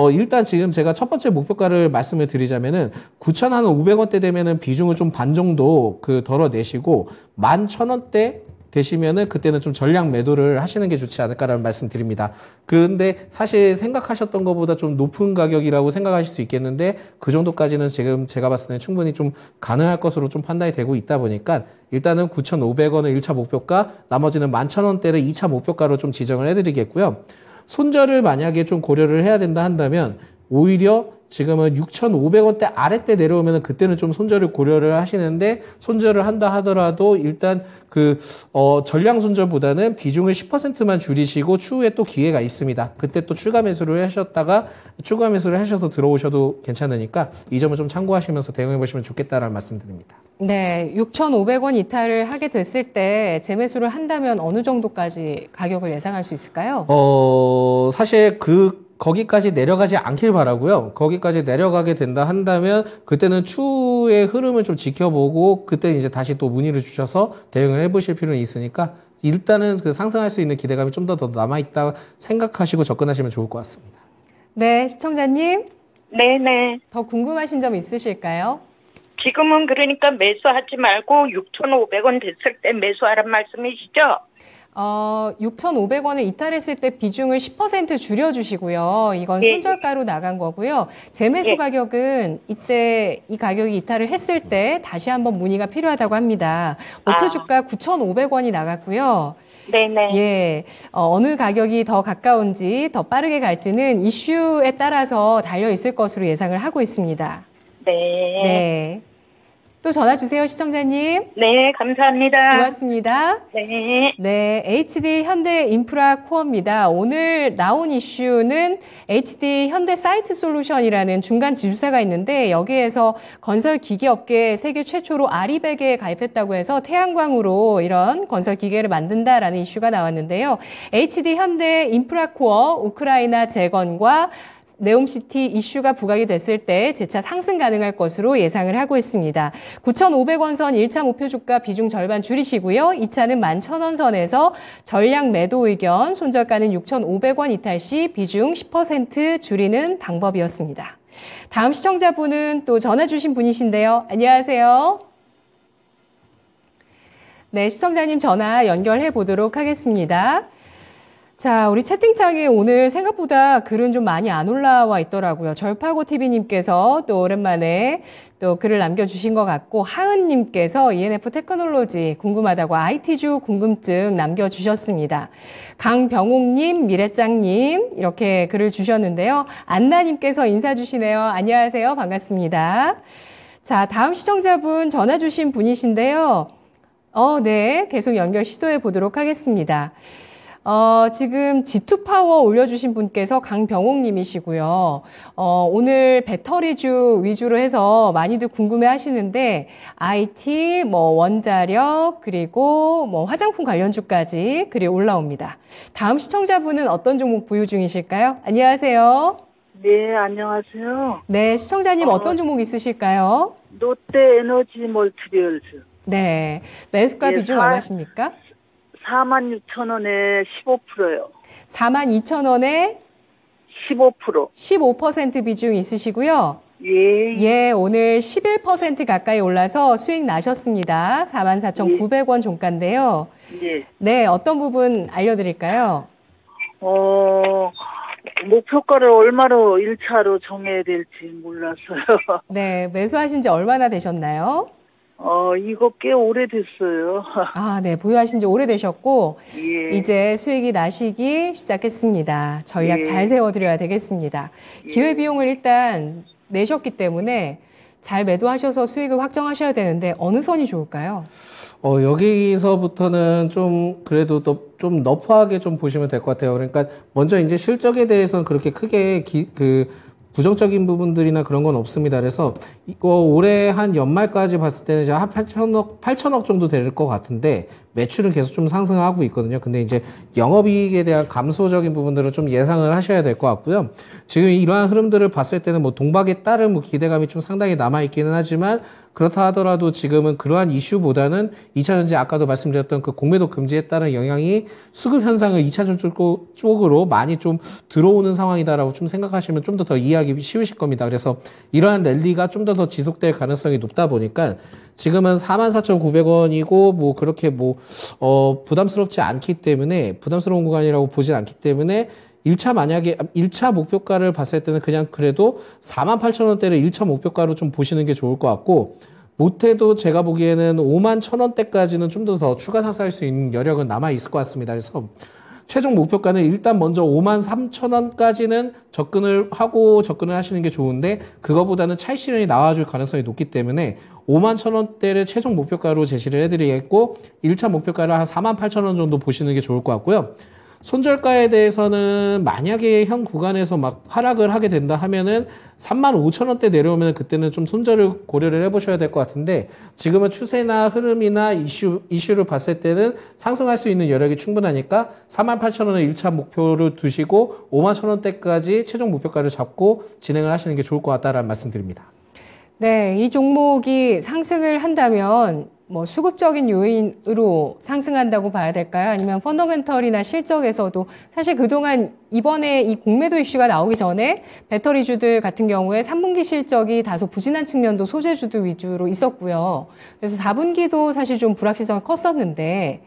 어, 일단 지금 제가 첫 번째 목표가를 말씀을 드리자면은 9,500원대 되면은 비중을 좀 반 정도 그 덜어내시고 11,000원대 되시면은 그때는 좀 전량 매도를 하시는 게 좋지 않을까라는 말씀드립니다. 그런데 사실 생각하셨던 것보다 좀 높은 가격이라고 생각하실 수 있겠는데 그 정도까지는 지금 제가 봤을 때는 충분히 좀 가능할 것으로 좀 판단이 되고 있다 보니까 일단은 9,500원을 1차 목표가 나머지는 11,000원대를 2차 목표가로 좀 지정을 해드리겠고요. 손절을 만약에 좀 고려를 해야 된다 한다면 오히려 지금은 6,500원대 아래때 내려오면 그때는 좀 손절을 고려를 하시는데 손절을 한다 하더라도 일단 그 어, 전량 손절보다는 비중을 10%만 줄이시고 추후에 또 기회가 있습니다. 그때 또 추가 매수를 하셨다가 추가 매수를 하셔서 들어오셔도 괜찮으니까 이 점을 좀 참고하시면서 대응해 보시면 좋겠다라는 말씀드립니다. 네, 6,500원 이탈을 하게 됐을 때 재매수를 한다면 어느 정도까지 가격을 예상할 수 있을까요? 어, 사실 그 거기까지 내려가지 않길 바라고요. 거기까지 내려가게 된다 한다면 그때는 추후의 흐름을 좀 지켜보고 그때 이제 다시 또 문의를 주셔서 대응을 해보실 필요는 있으니까 일단은 그 상승할 수 있는 기대감이 좀 더 더 남아있다 생각하시고 접근하시면 좋을 것 같습니다. 네, 시청자님. 네네. 네. 더 궁금하신 점 있으실까요? 지금은 그러니까 매수하지 말고 6,500원 됐을 때 매수하란 말씀이시죠? 어, 6,500원을 이탈했을 때 비중을 10% 줄여주시고요. 이건 예, 예. 손절가로 나간 거고요. 재매수 예. 가격은 이때 이 가격이 이탈을 했을 때 다시 한번 문의가 필요하다고 합니다. 목표 아. 주가 아. 9,500원이 나갔고요. 네네. 예. 어, 느 가격이 더 가까운지 더 빠르게 갈지는 이슈에 따라서 달려 있을 것으로 예상을 하고 있습니다. 네. 네. 또 전화 주세요, 시청자님. 네, 감사합니다. 고맙습니다. 네. 네, HD 현대 인프라 코어입니다. 오늘 나온 이슈는 HD 현대 사이트 솔루션이라는 중간 지주사가 있는데 여기에서 건설 기계 업계 세계 최초로 아리백에 가입했다고 해서 태양광으로 이런 건설 기계를 만든다라는 이슈가 나왔는데요. HD 현대 인프라 코어 우크라이나 재건과 네옴시티 이슈가 부각이 됐을 때 재차 상승 가능할 것으로 예상을 하고 있습니다. 9,500원 선 1차 목표 주가 비중 절반 줄이시고요. 2차는 11,000원 선에서 전량 매도 의견, 손절가는 6,500원 이탈 시 비중 10% 줄이는 방법이었습니다. 다음 시청자분은 또 전화 주신 분이신데요. 안녕하세요. 네, 시청자님 전화 연결해 보도록 하겠습니다. 자, 우리 채팅창에 오늘 생각보다 글은 좀 많이 안 올라와 있더라고요. 절파고 TV님께서 또 오랜만에 또 글을 남겨주신 것 같고, 하은님께서 ENF 테크놀로지 궁금하다고 IT주 궁금증 남겨주셨습니다. 강병옥님, 미래짱님, 이렇게 글을 주셨는데요. 안나님께서 인사 주시네요. 안녕하세요. 반갑습니다. 자, 다음 시청자분 전화 주신 분이신데요. 어, 네. 계속 연결 시도해 보도록 하겠습니다. 어, 지금 G2 파워 올려주신 분께서 강병옥님이시고요. 어, 오늘 배터리주 위주로 해서 많이들 궁금해 하시는데, IT, 뭐, 원자력, 그리고 뭐, 화장품 관련주까지 글이 올라옵니다. 다음 시청자분은 어떤 종목 보유 중이실까요? 안녕하세요. 네, 안녕하세요. 네, 시청자님 어, 떤 종목 있으실까요? 롯데 에너지 멀티리얼즈. 네, 매수가 예, 비중 얼마십니까? 4만 6천 원에 15%요. 4만 2천 원에 15%. 15% 비중 있으시고요. 예. 예, 오늘 11% 가까이 올라서 수익 나셨습니다. 44,900원 예. 종가인데요. 예. 네, 어떤 부분 알려드릴까요? 어, 목표가를 얼마로 1차로 정해야 될지 몰라서요. 네, 매수하신 지 얼마나 되셨나요? 어, 이거 꽤 오래됐어요. 아, 네. 보유하신 지 오래되셨고, 예. 이제 수익이 나시기 시작했습니다. 전략 예. 잘 세워드려야 되겠습니다. 예. 기회비용을 일단 내셨기 때문에 잘 매도하셔서 수익을 확정하셔야 되는데, 어느 선이 좋을까요? 어, 여기서부터는 좀 그래도 또좀 너프하게 좀 보시면 될 것 같아요. 그러니까 먼저 이제 실적에 대해서는 그렇게 크게 기, 그, 부정적인 부분들이나 그런 건 없습니다. 그래서 이거 올해 한 연말까지 봤을 때는 제한 8천억, 8천억 정도 될 것 같은데 매출은 계속 좀 상승하고 있거든요. 근데 이제 영업이익에 대한 감소적인 부분들은 좀 예상을 하셔야 될 것 같고요. 지금 이러한 흐름들을 봤을 때는 뭐 동박에 따른 뭐 기대감이 좀 상당히 남아있기는 하지만 그렇다 하더라도 지금은 그러한 이슈보다는 2차 전지 아까도 말씀드렸던 그 공매도 금지에 따른 영향이 수급 현상을 2차 전지 쪽으로 많이 좀 들어오는 상황이다라고 좀 생각하시면 좀 더더 더 이해하기 쉬우실 겁니다. 그래서 이러한 랠리가 좀 더더 더 지속될 가능성이 높다 보니까 지금은 44,900원이고 뭐 그렇게 뭐어 부담스럽지 않기 때문에 부담스러운 구간이라고 보진 않기 때문에 1차 만약에 1차 아, 목표가를 봤을 때는 그냥 그래도 4만 8천 원대를 1차 목표가로 좀 보시는 게 좋을 것 같고 못해도 제가 보기에는 5만 천 원대까지는 좀 더 더 추가 상승할 수 있는 여력은 남아 있을 것 같습니다. 그래서 최종 목표가는 일단 먼저 5만 3천 원까지는 접근을 하고 접근을 하시는 게 좋은데 그거보다는 차익 실현이 나와줄 가능성이 높기 때문에 5만 천 원대를 최종 목표가로 제시를 해드리겠고 1차 목표가를 한 4만 8천 원 정도 보시는 게 좋을 것 같고요. 손절가에 대해서는 만약에 현 구간에서 막 하락을 하게 된다 하면은 35,000원대 내려오면 그때는 좀 손절을 고려를 해보셔야 될 것 같은데 지금은 추세나 흐름이나 이슈, 이슈를 봤을 때는 상승할 수 있는 여력이 충분하니까 48,000원을 1차 목표로 두시고 51,000원대까지 최종 목표가를 잡고 진행을 하시는 게 좋을 것 같다라는 말씀드립니다. 네, 이 종목이 상승을 한다면 뭐 수급적인 요인으로 상승한다고 봐야 될까요? 아니면 펀더멘털이나 실적에서도 사실 그동안 이번에 이 공매도 이슈가 나오기 전에 배터리주들 같은 경우에 3분기 실적이 다소 부진한 측면도 소재주들 위주로 있었고요. 그래서 4분기도 사실 좀 불확실성이 컸었는데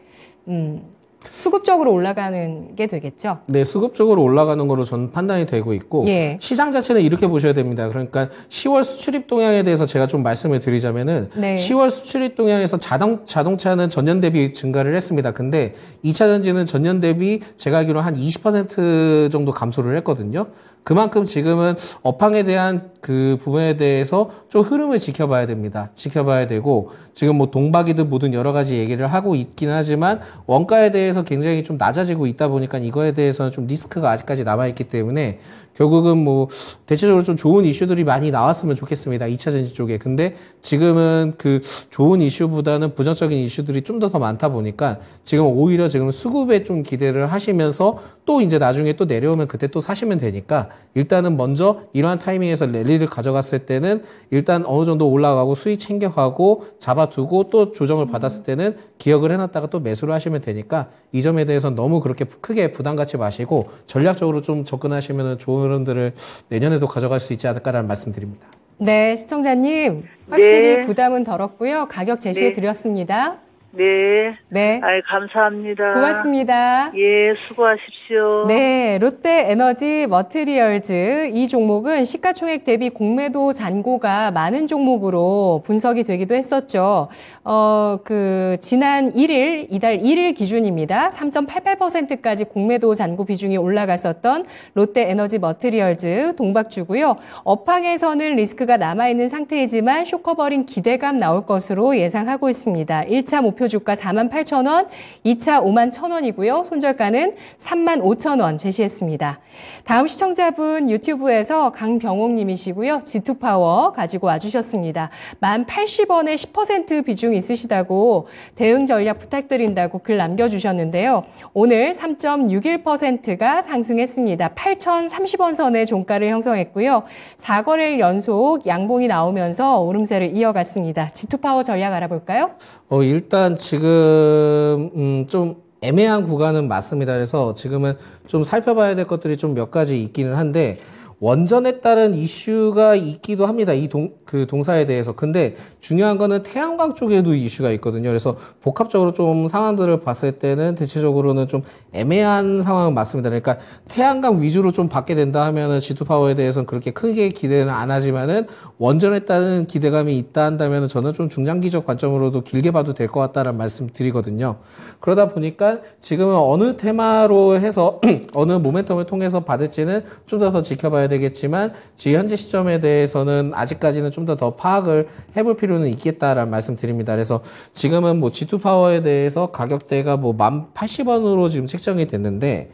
음, 수급적으로 올라가는 게 되겠죠? 네, 수급적으로 올라가는 거로 저는 판단이 되고 있고 예. 시장 자체는 이렇게 보셔야 됩니다. 그러니까 10월 수출입 동향에 대해서 제가 좀 말씀을 드리자면은 네. 10월 수출입 동향에서 자동 자동차는 전년 대비 증가를 했습니다. 근데 2차 전지는 전년 대비 제가 알기로 한 20% 정도 감소를 했거든요. 그만큼 지금은 업황에 대한 그 부분에 대해서 좀 흐름을 지켜봐야 됩니다. 지켜봐야 되고 지금 뭐 동박이든 뭐든 여러 가지 얘기를 하고 있긴 하지만 원가에 대해서 굉장히 좀 낮아지고 있다 보니까 이거에 대해서는 좀 리스크가 아직까지 남아있기 때문에 결국은 뭐 대체적으로 좀 좋은 이슈들이 많이 나왔으면 좋겠습니다. 2차 전지 쪽에. 근데 지금은 그 좋은 이슈보다는 부정적인 이슈들이 좀 더 더 많다 보니까 지금 오히려 지금 수급에 좀 기대를 하시면서 또 이제 나중에 또 내려오면 그때 또 사시면 되니까 일단은 먼저 이러한 타이밍에서 랠리를 가져갔을 때는 일단 어느 정도 올라가고 수익 챙겨가고 잡아두고 또 조정을 받았을 때는 기억을 해놨다가 또 매수를 하시면 되니까 이 점에 대해서 너무 그렇게 크게 부담 갖지 마시고 전략적으로 좀 접근하시면 좋은 흐분들을 내년에도 가져갈 수 있지 않을까라는 말씀드립니다. 네, 시청자님 확실히 네. 부담은 덜었고요. 가격 제시해 네. 드렸습니다. 네. 네. 아이, 감사합니다. 고맙습니다. 예, 수고하십시오. 네. 롯데 에너지 머트리얼즈 이 종목은 시가총액 대비 공매도 잔고가 많은 종목으로 분석이 되기도 했었죠. 어, 그 지난 1일 이달 1일 기준입니다. 3.88%까지 공매도 잔고 비중이 올라갔었던 롯데 에너지 머트리얼즈 동박주고요. 업황에서는 리스크가 남아 있는 상태이지만 쇼커버링 기대감 나올 것으로 예상하고 있습니다. 1차 목표 목표 주가 4만 8천 원, 2차 5만 1천 원이고요. 손절가는 3만 5천 원 제시했습니다. 다음 시청자분 유튜브에서 강병옥 님이시고요. 지투파워 가지고 와주셨습니다. 만 80원에 10% 비중 있으시다고 대응 전략 부탁드린다고 글 남겨주셨는데요. 오늘 3.61%가 상승했습니다. 8,030원 선의 종가를 형성했고요. 4거래일 연속 양봉이 나오면서 오름세를 이어갔습니다. G2파워 전략 알아볼까요? 어, 일단 지금 음, 좀 애매한 구간은 맞습니다. 그래서 지금은 좀 살펴봐야 될 것들이 좀 몇 가지 있기는 한데 원전에 따른 이슈가 있기도 합니다. 이 동, 그 동사에 대해서. 근데 중요한 거는 태양광 쪽에도 이슈가 있거든요. 그래서 복합적으로 좀 상황들을 봤을 때는 대체적으로는 좀 애매한 상황은 맞습니다. 그러니까 태양광 위주로 좀 받게 된다 하면은 G2 파워에 대해서는 그렇게 크게 기대는 안 하지만은 원전에 따른 기대감이 있다 한다면 저는 좀 중장기적 관점으로도 길게 봐도 될 것 같다는 말씀 드리거든요. 그러다 보니까 지금은 어느 테마로 해서 어느 모멘텀을 통해서 받을지는 좀 더 지켜봐야 되겠지만 지금 현재 시점에 대해서는 아직까지는 좀 더 더 파악을 해볼 필요는 있겠다라는 말씀 드립니다. 그래서 지금은 뭐 G2 파워에 대해서 가격대가 뭐 1,080원으로 지금 책정이 됐는데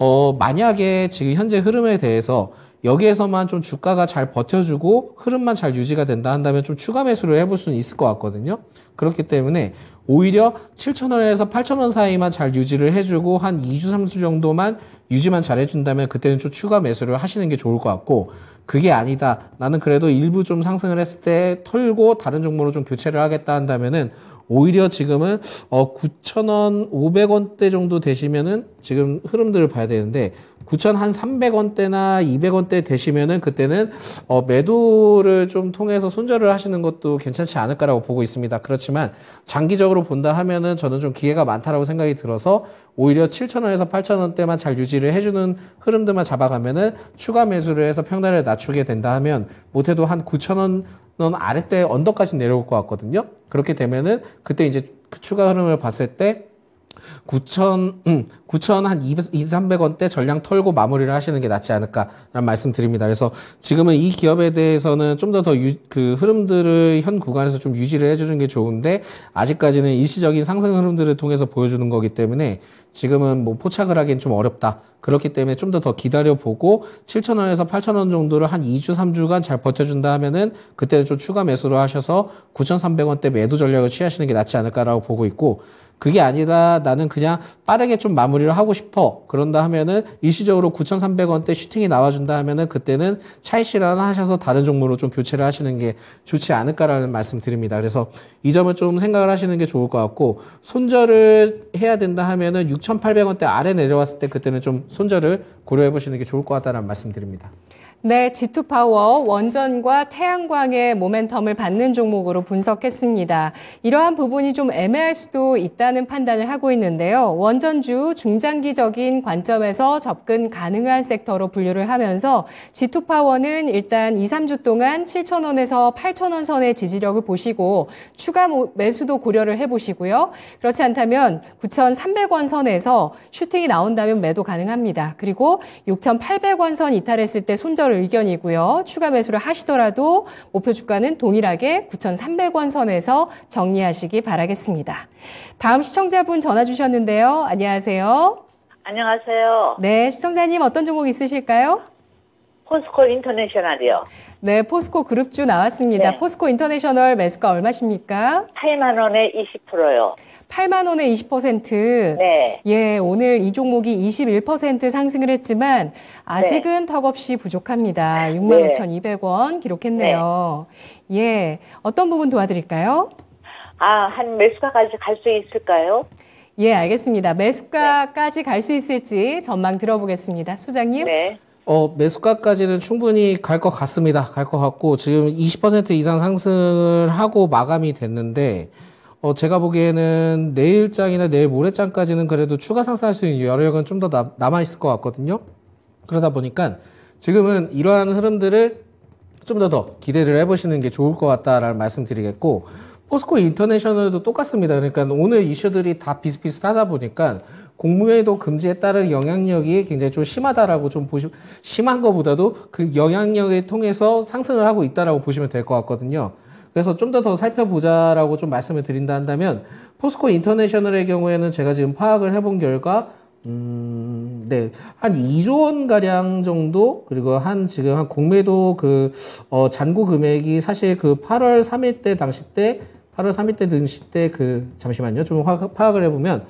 어 만약에 지금 현재 흐름에 대해서 여기에서만 좀 주가가 잘 버텨주고 흐름만 잘 유지가 된다 한다면 좀 추가 매수를 해볼 수는 있을 것 같거든요. 그렇기 때문에 오히려 7,000원에서 8,000원 사이만 잘 유지를 해주고 한 2주, 3주 정도만 유지만 잘 해준다면 그때는 좀 추가 매수를 하시는 게 좋을 것 같고 그게 아니다. 나는 그래도 일부 좀 상승을 했을 때 털고 다른 종목으로 좀 교체를 하겠다 한다면은 오히려 지금은 어 9,000원, 500원대 정도 되시면은 지금 흐름들을 봐야 되는데 9,300원대나 원 200원대 되시면은 그때는 어 매도를 좀 통해서 손절을 하시는 것도 괜찮지 않을까라고 보고 있습니다. 그렇지만 장기적으로 본다 하면은 저는 좀 기회가 많다라고 생각이 들어서 오히려 7,000원에서 8,000원대만 잘 유지를 해주는 흐름들만 잡아가면은 추가 매수를 해서 평단을 낮추게 된다 하면 못해도 한 9,000원 아래때언덕까지 내려올 것 같거든요. 그렇게 되면은 그때 이제 그 추가 흐름을 봤을 때9천 음, 9 0한 2,300원대 전량 털고 마무리를 하시는 게 낫지 않을까라는 말씀 드립니다. 그래서 지금은 이 기업에 대해서는 좀 더 더 그 흐름들을 현 구간에서 좀 유지를 해주는 게 좋은데 아직까지는 일시적인 상승 흐름들을 통해서 보여주는 거기 때문에 지금은 뭐 포착을 하기엔 좀 어렵다. 그렇기 때문에 좀 더 더 기다려보고 7,000원에서 8,000원 정도를 한 2주, 3주간 잘 버텨준다 하면은 그때는 좀 추가 매수를 하셔서 9,300원대 매도 전략을 취하시는 게 낫지 않을까라고 보고 있고 그게 아니라 나는 그냥 빠르게 좀 마무리를 하고 싶어. 그런다 하면은 일시적으로 9,300원대 슈팅이 나와준다 하면은 그때는 차이시라 하셔서 다른 종목으로 좀 교체를 하시는 게 좋지 않을까라는 말씀 드립니다. 그래서 이 점을 좀 생각을 하시는 게 좋을 것 같고 손절을 해야 된다 하면은 1,800원대 아래 내려왔을 때 그때는 좀 손절을 고려해 보시는 게 좋을 것 같다는 말씀드립니다. 네, G2 파워 원전과 태양광의 모멘텀을 받는 종목으로 분석했습니다. 이러한 부분이 좀 애매할 수도 있다는 판단을 하고 있는데요. 원전주 중장기적인 관점에서 접근 가능한 섹터로 분류를 하면서 G2 파워는 일단 2, 3주 동안 7,000원에서 8,000원 선의 지지력을 보시고 추가 매수도 고려를 해 보시고요. 그렇지 않다면 9,300원 선에서 슈팅이 나온다면 매도 가능합니다. 그리고 6,800원 선 이탈했을 때 손절 차별 의견이고요. 추가 매수를 하시더라도 목표 주가는 동일하게 9,300원 선에서 정리하시기 바라겠습니다. 다음 시청자분 전화 주셨는데요. 안녕하세요. 안녕하세요. 네, 시청자님 어떤 종목 있으실까요? 포스코 인터내셔널이요. 네, 포스코 그룹주 나왔습니다. 네. 포스코 인터내셔널 매수가 얼마십니까? 8만 원에 20%요. 8만 원의 20%. 네. 예, 오늘 이 종목이 21% 상승을 했지만 아직은 네. 턱없이 부족합니다. 6만 5,200원 기록했네요. 네. 예, 어떤 부분 도와드릴까요? 아, 한 매수가까지 갈 수 있을까요? 예, 알겠습니다. 매수가까지 네. 갈수 있을지 전망 들어보겠습니다. 소장님. 네. 어, 매수가까지는 충분히 갈 것 같습니다. 갈 것 같고, 지금 20% 이상 상승을 하고 마감이 됐는데, 어, 제가 보기에는 내일장이나 내일 모레장까지는 그래도 추가 상승할 수 있는 여력은 좀 더 남아있을 것 같거든요. 그러다 보니까 지금은 이러한 흐름들을 좀 더 더 기대를 해보시는 게 좋을 것 같다라는 말씀 드리겠고, 포스코 인터내셔널도 똑같습니다. 그러니까 오늘 이슈들이 다 비슷비슷하다 보니까 공무회도 금지에 따른 영향력이 굉장히 좀 심하다라고 좀 보시 심한 것보다도 그 영향력을 통해서 상승을 하고 있다라고 보시면 될 것 같거든요. 그래서 좀 더 더 살펴보자라고 좀 말씀을 드린다 한다면 포스코 인터내셔널의 경우에는 제가 지금 파악을 해본 결과 음, 네. 한 2조 원가량 정도, 그리고 한 지금 한 공매도 그, 어, 잔고 금액이 사실 그 8월 3일 때 당시 때, 8월 3일 때 당시 때 그, 잠시만요. 좀 화, 파악을 해보면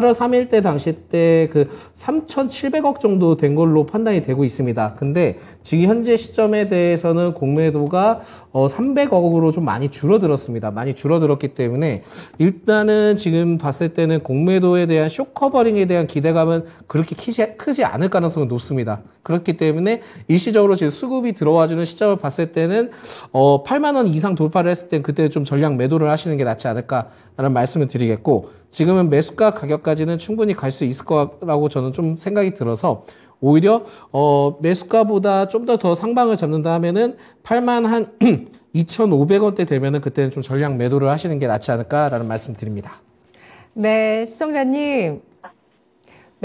8월 3일 때 당시 때 그 3,700억 정도 된 걸로 판단이 되고 있습니다. 근데 지금 현재 시점에 대해서는 공매도가 어 300억으로 좀 많이 줄어들었습니다. 많이 줄어들었기 때문에 일단은 지금 봤을 때는 공매도에 대한 쇼커버링에 대한 기대감은 그렇게 크지, 크지 않을 가능성은 높습니다. 그렇기 때문에 일시적으로 지금 수급이 들어와주는 시점을 봤을 때는 어 8만 원 이상 돌파를 했을 땐 그때 좀 전량 매도를 하시는 게 낫지 않을까라는 말씀을 드리겠고 지금은 매수가 가격까지는 충분히 갈 수 있을 거라고 저는 좀 생각이 들어서 오히려 어 매수가보다 좀 더더 더 상방을 잡는다 하면은 8만 한 2,500원대 되면은 그때는 좀 전량 매도를 하시는 게 낫지 않을까라는 말씀드립니다. 네, 시청자님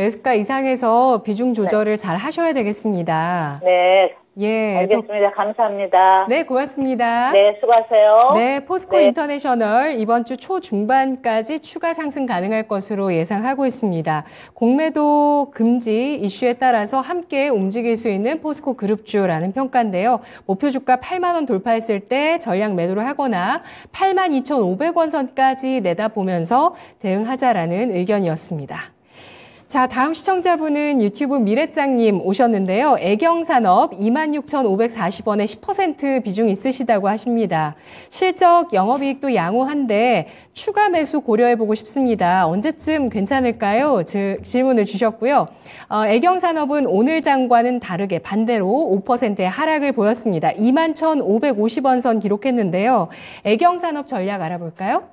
매수가 이상에서 비중 네. 조절을 네. 잘 하셔야 되겠습니다. 네. 예. 알겠습니다. 더... 감사합니다. 네, 고맙습니다. 네, 수고하세요. 네, 포스코 네. 인터내셔널 이번 주 초중반까지 추가 상승 가능할 것으로 예상하고 있습니다. 공매도 금지 이슈에 따라서 함께 움직일 수 있는 포스코 그룹주라는 평가인데요. 목표 주가 8만 원 돌파했을 때 전량 매도를 하거나 8 2,500원 선까지 내다보면서 대응하자라는 의견이었습니다. 자, 다음 시청자분은 유튜브 미래짱님 오셨는데요. 애경산업 26,540원에 10% 비중 있으시다고 하십니다. 실적 영업이익도 양호한데 추가 매수 고려해보고 싶습니다. 언제쯤 괜찮을까요? 즉, 질문을 주셨고요. 어, 애경산업은 오늘 장과는 다르게 반대로 5%의 하락을 보였습니다. 21,550원 선 기록했는데요. 애경산업 전략 알아볼까요?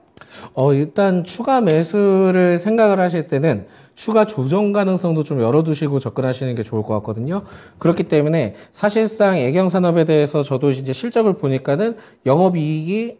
어, 일단 추가 매수를 생각을 하실 때는 추가 조정 가능성도 좀 열어두시고 접근하시는 게 좋을 것 같거든요. 그렇기 때문에 사실상 애경산업에 대해서 저도 이제 실적을 보니까는 영업이익이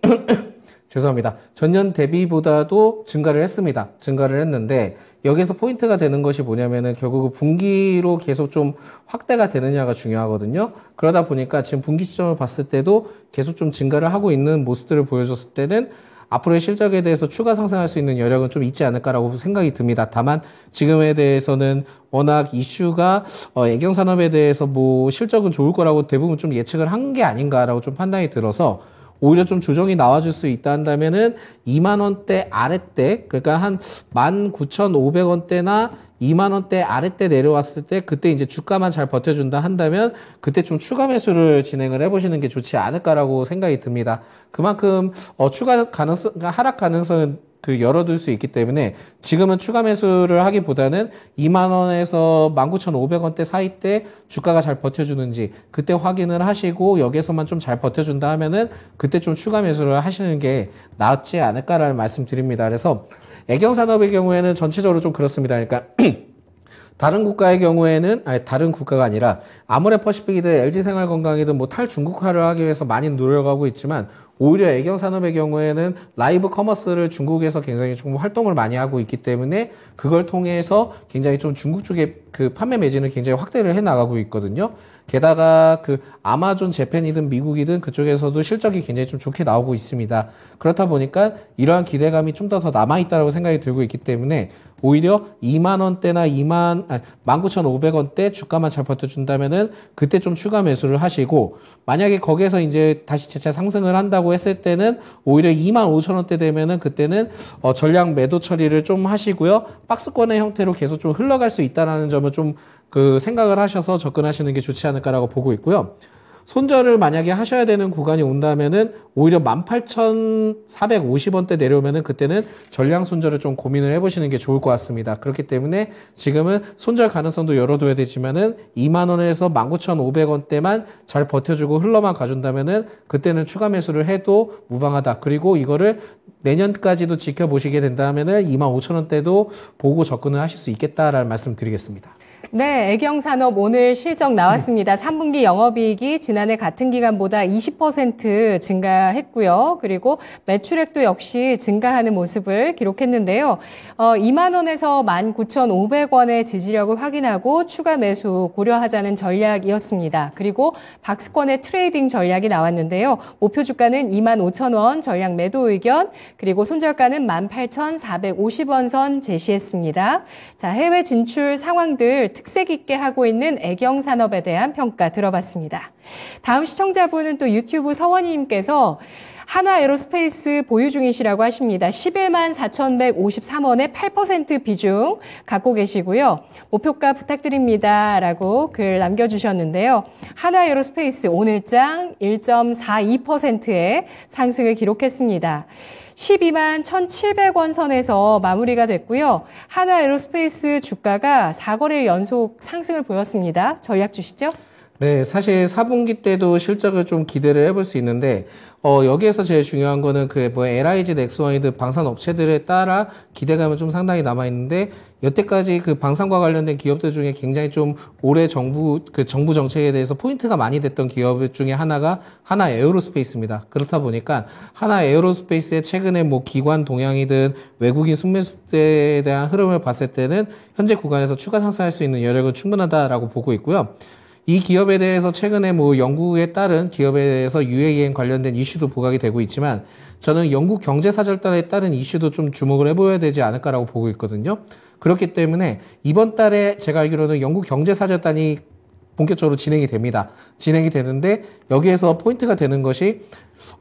죄송합니다. 전년 대비보다도 증가를 했습니다. 증가를 했는데 여기서 포인트가 되는 것이 뭐냐면은 결국 그 분기로 계속 좀 확대가 되느냐가 중요하거든요. 그러다 보니까 지금 분기 시점을 봤을 때도 계속 좀 증가를 하고 있는 모습들을 보여줬을 때는 앞으로의 실적에 대해서 추가 상승할 수 있는 여력은 좀 있지 않을까라고 생각이 듭니다. 다만 지금에 대해서는 워낙 이슈가 어, 애경 산업에 대해서 뭐 실적은 좋을 거라고 대부분 좀 예측을 한 게 아닌가라고 좀 판단이 들어서 오히려 좀 조정이 나와줄 수 있다 한다면은 2만 원대 아래대 그러니까 한 19,500원대나 2만 원대 아래대 내려왔을 때 그때 이제 주가만 잘 버텨준다 한다면 그때 좀 추가 매수를 진행을 해보시는 게 좋지 않을까라고 생각이 듭니다. 그만큼 어 추가 가능성 그러니까 하락 가능성은 그 열어둘 수 있기 때문에 지금은 추가 매수를 하기보다는 2만 원에서 19,500원대 사이 때 주가가 잘 버텨주는지 그때 확인을 하시고 여기에서만 좀 잘 버텨준다 하면은 그때 좀 추가 매수를 하시는 게 낫지 않을까라는 말씀드립니다. 그래서 애경 산업의 경우에는 전체적으로 좀 그렇습니다. 그러니까 다른 국가의 경우에는 아니 다른 국가가 아니라 아무래 퍼시픽이든 LG 생활건강이든 뭐 탈중국화를 하기 위해서 많이 노력하고 있지만 오히려 애경 산업의 경우에는 라이브 커머스를 중국에서 굉장히 좀 활동을 많이 하고 있기 때문에 그걸 통해서 굉장히 좀 중국 쪽에 그 판매 매진을 굉장히 확대를 해 나가고 있거든요. 게다가 그 아마존 재팬이든 미국이든 그쪽에서도 실적이 굉장히 좀 좋게 나오고 있습니다. 그렇다 보니까 이러한 기대감이 좀 더 더 남아 있다라고 생각이 들고 있기 때문에 오히려 2만 원대나 2만 아 19,500원대 주가만 잘 버텨 준다면은 그때 좀 추가 매수를 하시고 만약에 거기에서 이제 다시 재차 상승을 한다고 한다고 했을 때는 오히려 2만 5천 원대 되면은 그때는 어, 전량 매도 처리를 좀 하시고요. 박스권의 형태로 계속 좀 흘러갈 수있다는 점을 좀 그 생각을 하셔서 접근하시는 게 좋지 않을까라고 보고 있고요. 손절을 만약에 하셔야 되는 구간이 온다면은 오히려 18,450원대 내려오면은 그때는 전량 손절을 좀 고민을 해보시는 게 좋을 것 같습니다. 그렇기 때문에 지금은 손절 가능성도 열어둬야 되지만은 2만 원에서 19,500원대만 잘 버텨주고 흘러만 가준다면은 그때는 추가 매수를 해도 무방하다. 그리고 이거를 내년까지도 지켜보시게 된다면은 25,000원대도 보고 접근을 하실 수 있겠다라는 말씀드리겠습니다. 네, 애경산업 오늘 실적 나왔습니다. 3분기 영업이익이 지난해 같은 기간보다 20% 증가했고요. 그리고 매출액도 역시 증가하는 모습을 기록했는데요. 어, 2만 원에서 19,500원의 지지력을 확인하고 추가 매수 고려하자는 전략이었습니다. 그리고 박스권의 트레이딩 전략이 나왔는데요. 목표 주가는 2만 5천 원 전략 매도 의견, 그리고 손절가는 18,450원 선 제시했습니다. 자, 해외 진출 상황들 특색 있게 하고 있는 애경 산업에 대한 평가 들어봤습니다. 다음 시청자분은 또 유튜브 서원이님께서 하나 에로스페이스 보유 중이시라고 하십니다. 11만 4,153원의 8% 비중 갖고 계시고요. 목표가 부탁드립니다. 라고 글 남겨주셨는데요. 하나 에로스페이스 오늘장 1.42%의 상승을 기록했습니다. 12만 1,700원 선에서 마무리가 됐고요. 하나 에로스페이스 주가가 4거래 연속 상승을 보였습니다. 전략 주시죠. 네, 사실 4분기 때도 실적을 좀 기대를 해볼 수 있는데 어, 여기에서 제일 중요한 거는 그뭐 LIG, 넥스원이든 방산 업체들에 따라 기대감은 좀 상당히 남아 있는데 여태까지 그 방산과 관련된 기업들 중에 굉장히 좀 올해 정부 그 정부 정책에 대해서 포인트가 많이 됐던 기업 중에 하나가 하나 에어로스페이스입니다. 그렇다 보니까 하나 에어로스페이스의 최근에 뭐 기관 동향이든 외국인 순매수에 대한 흐름을 봤을 때는 현재 구간에서 추가 상승할 수 있는 여력은 충분하다라고 보고 있고요. 이 기업에 대해서 최근에 뭐영국의 따른 기업에 대해서 u a 행 관련된 이슈도 부각이 되고 있지만 저는 영국 경제 사절단에 따른 이슈도 좀 주목을 해보야 되지 않을까라고 보고 있거든요. 그렇기 때문에 이번 달에 제가 알기로는 영국 경제 사절단이 본격적으로 진행이 됩니다. 진행이 되는데 여기에서 포인트가 되는 것이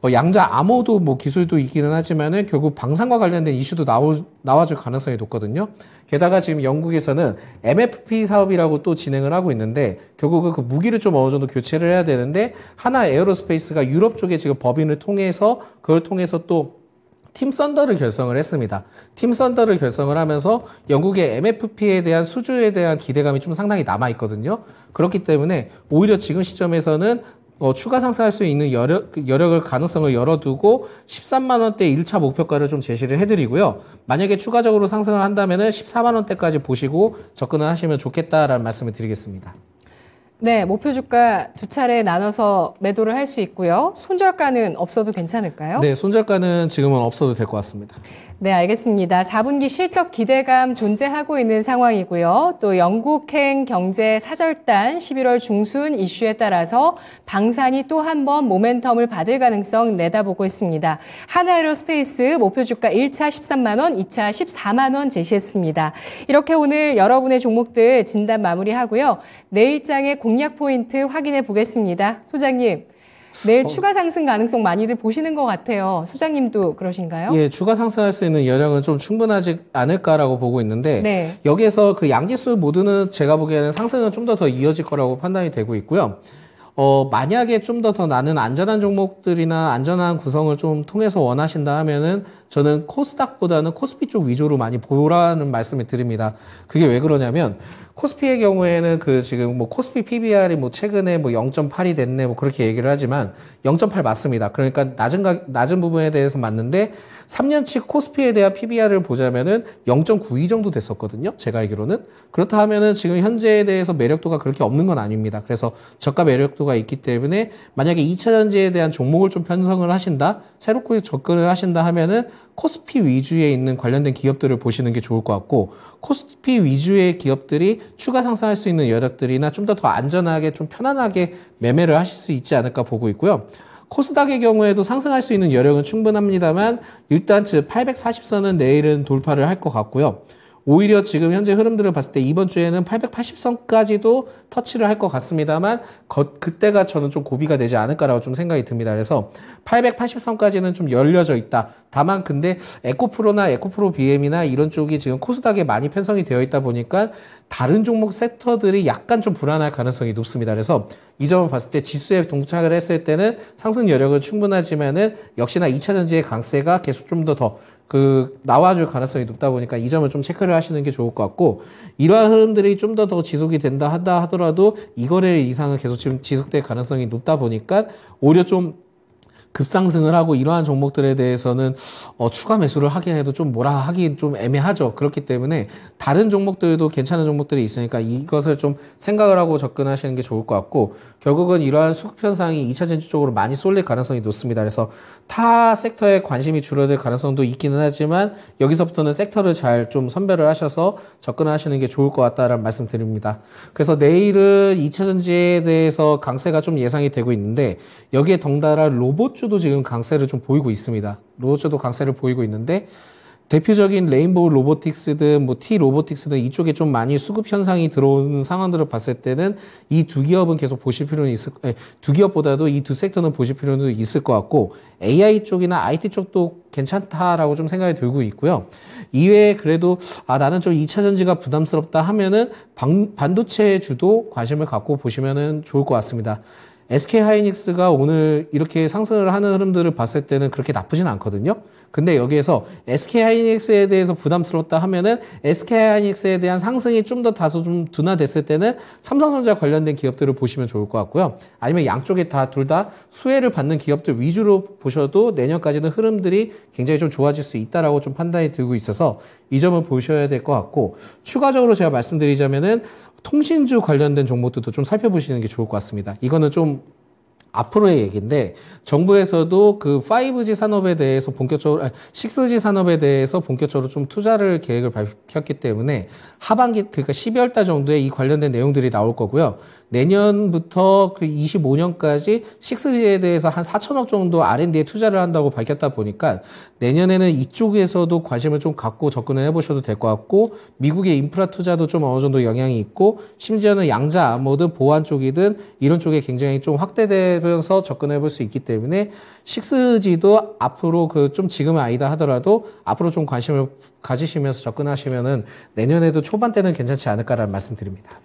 어, 양자 암호도 뭐 기술도 있기는 하지만은 결국 방산과 관련된 이슈도 나오, 나와줄 가능성이 높거든요. 게다가 지금 영국에서는 MFP 사업이라고 또 진행을 하고 있는데 결국은 그 무기를 좀 어느 정도 교체를 해야 되는데 하나 에어로스페이스가 유럽 쪽에 지금 법인을 통해서 그걸 통해서 또팀 썬더를 결성을 했습니다. 팀 썬더를 결성을 하면서 영국의 MFP에 대한 수주에 대한 기대감이 좀 상당히 남아 있거든요. 그렇기 때문에 오히려 지금 시점에서는 어, 추가 상승할 수 있는 여력, 그 여력을 가능성을 열어두고 13만 원대 1차 목표가를 좀 제시를 해드리고요. 만약에 추가적으로 상승을 한다면 14만 원대까지 보시고 접근을 하시면 좋겠다라는 말씀을 드리겠습니다. 네, 목표 주가 두 차례 나눠서 매도를 할 수 있고요. 손절가는 없어도 괜찮을까요? 네, 손절가는 지금은 없어도 될 것 같습니다. 네, 알겠습니다. 4분기 실적 기대감 존재하고 있는 상황이고요. 또 영국행 경제 사절단 11월 중순 이슈에 따라서 방산이 또 한 번 모멘텀을 받을 가능성 내다보고 있습니다. 하나에로스페이스 목표 주가 1차 13만 원, 2차 14만 원 제시했습니다. 이렇게 오늘 여러분의 종목들 진단 마무리하고요. 내일장의 공략 포인트 확인해 보겠습니다. 소장님. 내일 어. 추가 상승 가능성 많이들 보시는 것 같아요. 소장님도 그러신가요? 예, 추가 상승할 수 있는 여력은 좀 충분하지 않을까라고 보고 있는데 네. 여기에서 그 양지수 모두는 제가 보기에는 상승은 좀 더더 더 이어질 거라고 판단이 되고 있고요. 어, 만약에 좀 더더 더 나는 안전한 종목들이나 안전한 구성을 좀 통해서 원하신다 하면은 저는 코스닥보다는 코스피 쪽 위주로 많이 보라는 말씀을 드립니다. 그게 왜 그러냐면 코스피의 경우에는 그 지금 뭐 코스피 PBR이 뭐 최근에 뭐 0.8이 됐네 뭐 그렇게 얘기를 하지만 0.8 맞습니다. 그러니까 낮은 가, 낮은 부분에 대해서 맞는데 3년치 코스피에 대한 PBR을 보자면은 0.92 정도 됐었거든요. 제가 알기로는. 그렇다 하면은 지금 현재에 대해서 매력도가 그렇게 없는 건 아닙니다. 그래서 저가 매력도가 있기 때문에 만약에 2차전지에 대한 종목을 좀 편성을 하신다, 새롭게 접근을 하신다 하면은 코스피 위주에 있는 관련된 기업들을 보시는 게 좋을 것 같고 코스피 위주의 기업들이 추가 상승할 수 있는 여력들이나 좀 더 더 안전하게 좀 편안하게 매매를 하실 수 있지 않을까 보고 있고요. 코스닥의 경우에도 상승할 수 있는 여력은 충분합니다만 일단 즉 840선은 내일은 돌파를 할 것 같고요. 오히려 지금 현재 흐름들을 봤을 때 이번 주에는 880선까지도 터치를 할 것 같습니다만 거, 그때가 저는 좀 고비가 되지 않을까라고 좀 생각이 듭니다. 그래서 880선까지는 좀 열려져 있다. 다만 근데 에코프로나 에코프로 BM이나 이런 쪽이 지금 코스닥에 많이 편성이 되어 있다 보니까 다른 종목 섹터들이 약간 좀 불안할 가능성이 높습니다. 그래서 이 점을 봤을 때 지수에 동착을 했을 때는 상승 여력은 충분하지만은 역시나 2차 전지의 강세가 계속 좀 더 더 그 나와줄 가능성이 높다 보니까 이 점을 좀 체크를 하시는 게 좋을 것 같고 이러한 흐름들이 좀 더더 더 지속이 된다 하다 하더라도 이거래 이상은 계속 지금 지속될 가능성이 높다 보니까 오히려 좀 급상승을 하고 이러한 종목들에 대해서는 어, 추가 매수를 하게 해도 좀 뭐라 하기 좀 애매하죠. 그렇기 때문에 다른 종목들도 괜찮은 종목들이 있으니까 이것을 좀 생각을 하고 접근하시는 게 좋을 것 같고 결국은 이러한 수급 현상이 2차 전지 쪽으로 많이 쏠릴 가능성이 높습니다. 그래서 타 섹터에 관심이 줄어들 가능성도 있기는 하지만 여기서부터는 섹터를 잘 좀 선별을 하셔서 접근하시는 게 좋을 것 같다라는 말씀드립니다. 그래서 내일은 2차 전지에 대해서 강세가 좀 예상이 되고 있는데 여기에 덩달아 로봇 주 로저도 지금 강세를 좀 보이고 있습니다. 로저도 강세를 보이고 있는데 대표적인 레인보우 로보틱스든 뭐 T 로보틱스든 이쪽에 좀 많이 수급 현상이 들어오는 상황들을 봤을 때는 이 두 기업은 계속 보실 필요는 있을 두 기업보다도 이 두 섹터는 보실 필요는 있을 것 같고 AI 쪽이나 IT 쪽도 괜찮다라고 좀 생각이 들고 있고요. 이외에 그래도 아 나는 좀 2차 전지가 부담스럽다 하면은 반도체 주도 관심을 갖고 보시면은 좋을 것 같습니다. SK 하이닉스가 오늘 이렇게 상승을 하는 흐름들을 봤을 때는 그렇게 나쁘진 않거든요. 근데 여기에서 SK 하이닉스에 대해서 부담스럽다 하면은 SK 하이닉스에 대한 상승이 좀 더 다소 좀 둔화됐을 때는 삼성전자 관련된 기업들을 보시면 좋을 것 같고요. 아니면 양쪽에 다 둘 다 수혜를 받는 기업들 위주로 보셔도 내년까지는 흐름들이 굉장히 좀 좋아질 수 있다라고 좀 판단이 들고 있어서 이 점을 보셔야 될 것 같고 추가적으로 제가 말씀드리자면은 통신주 관련된 종목들도 좀 살펴보시는 게 좋을 것 같습니다. 이거는 좀 앞으로의 얘기인데 정부에서도 그 5G 산업에 대해서 본격적으로 6G 산업에 대해서 본격적으로 좀 투자를 계획을 밝혔기 때문에 하반기 그러니까 12월 달 정도에 이 관련된 내용들이 나올 거고요. 내년부터 그 25년까지 6G에 대해서 한 4천억 정도 R&D에 투자를 한다고 밝혔다 보니까 내년에는 이쪽에서도 관심을 좀 갖고 접근을 해 보셔도 될 것 같고 미국의 인프라 투자도 좀 어느 정도 영향이 있고 심지어는 양자 뭐든 보안 쪽이든 이런 쪽에 굉장히 좀 확대될 하면서 접근해 볼 수 있기 때문에 식스지도 앞으로 그 좀 지금은 아니다 하더라도 앞으로 좀 관심을 가지시면서 접근하시면은 내년에도 초반때는 괜찮지 않을까라는 말씀드립니다.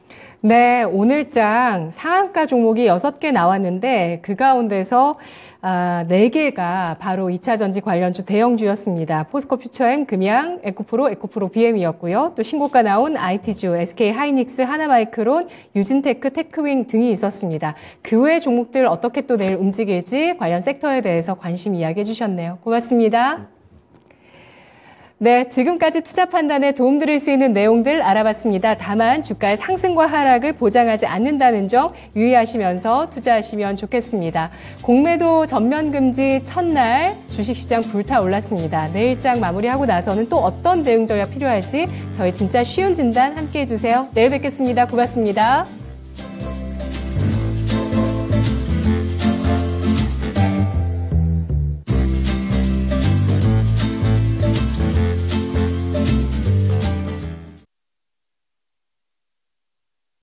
네, 오늘장 상한가 종목이 여섯 개 나왔는데 그 가운데서 아, 4개가 바로 이차 전지 관련주 대형주였습니다. 포스코 퓨처엠, 금양, 에코프로, 에코프로 BM이었고요. 또 신고가 나온 IT주, SK 하이닉스, 하나마이크론, 유진테크, 테크윙 등이 있었습니다. 그 외 종목들 어떻게 또 내일 움직일지 관련 섹터에 대해서 관심 이야기해 주셨네요. 고맙습니다. 네, 지금까지 투자 판단에 도움드릴 수 있는 내용들 알아봤습니다. 다만 주가의 상승과 하락을 보장하지 않는다는 점 유의하시면서 투자하시면 좋겠습니다. 공매도 전면 금지 첫날 주식시장 불타올랐습니다. 내일장 마무리하고 나서는 또 어떤 대응 전략 필요할지 저희 진짜 쉬운 진단 함께해 주세요. 내일 뵙겠습니다. 고맙습니다.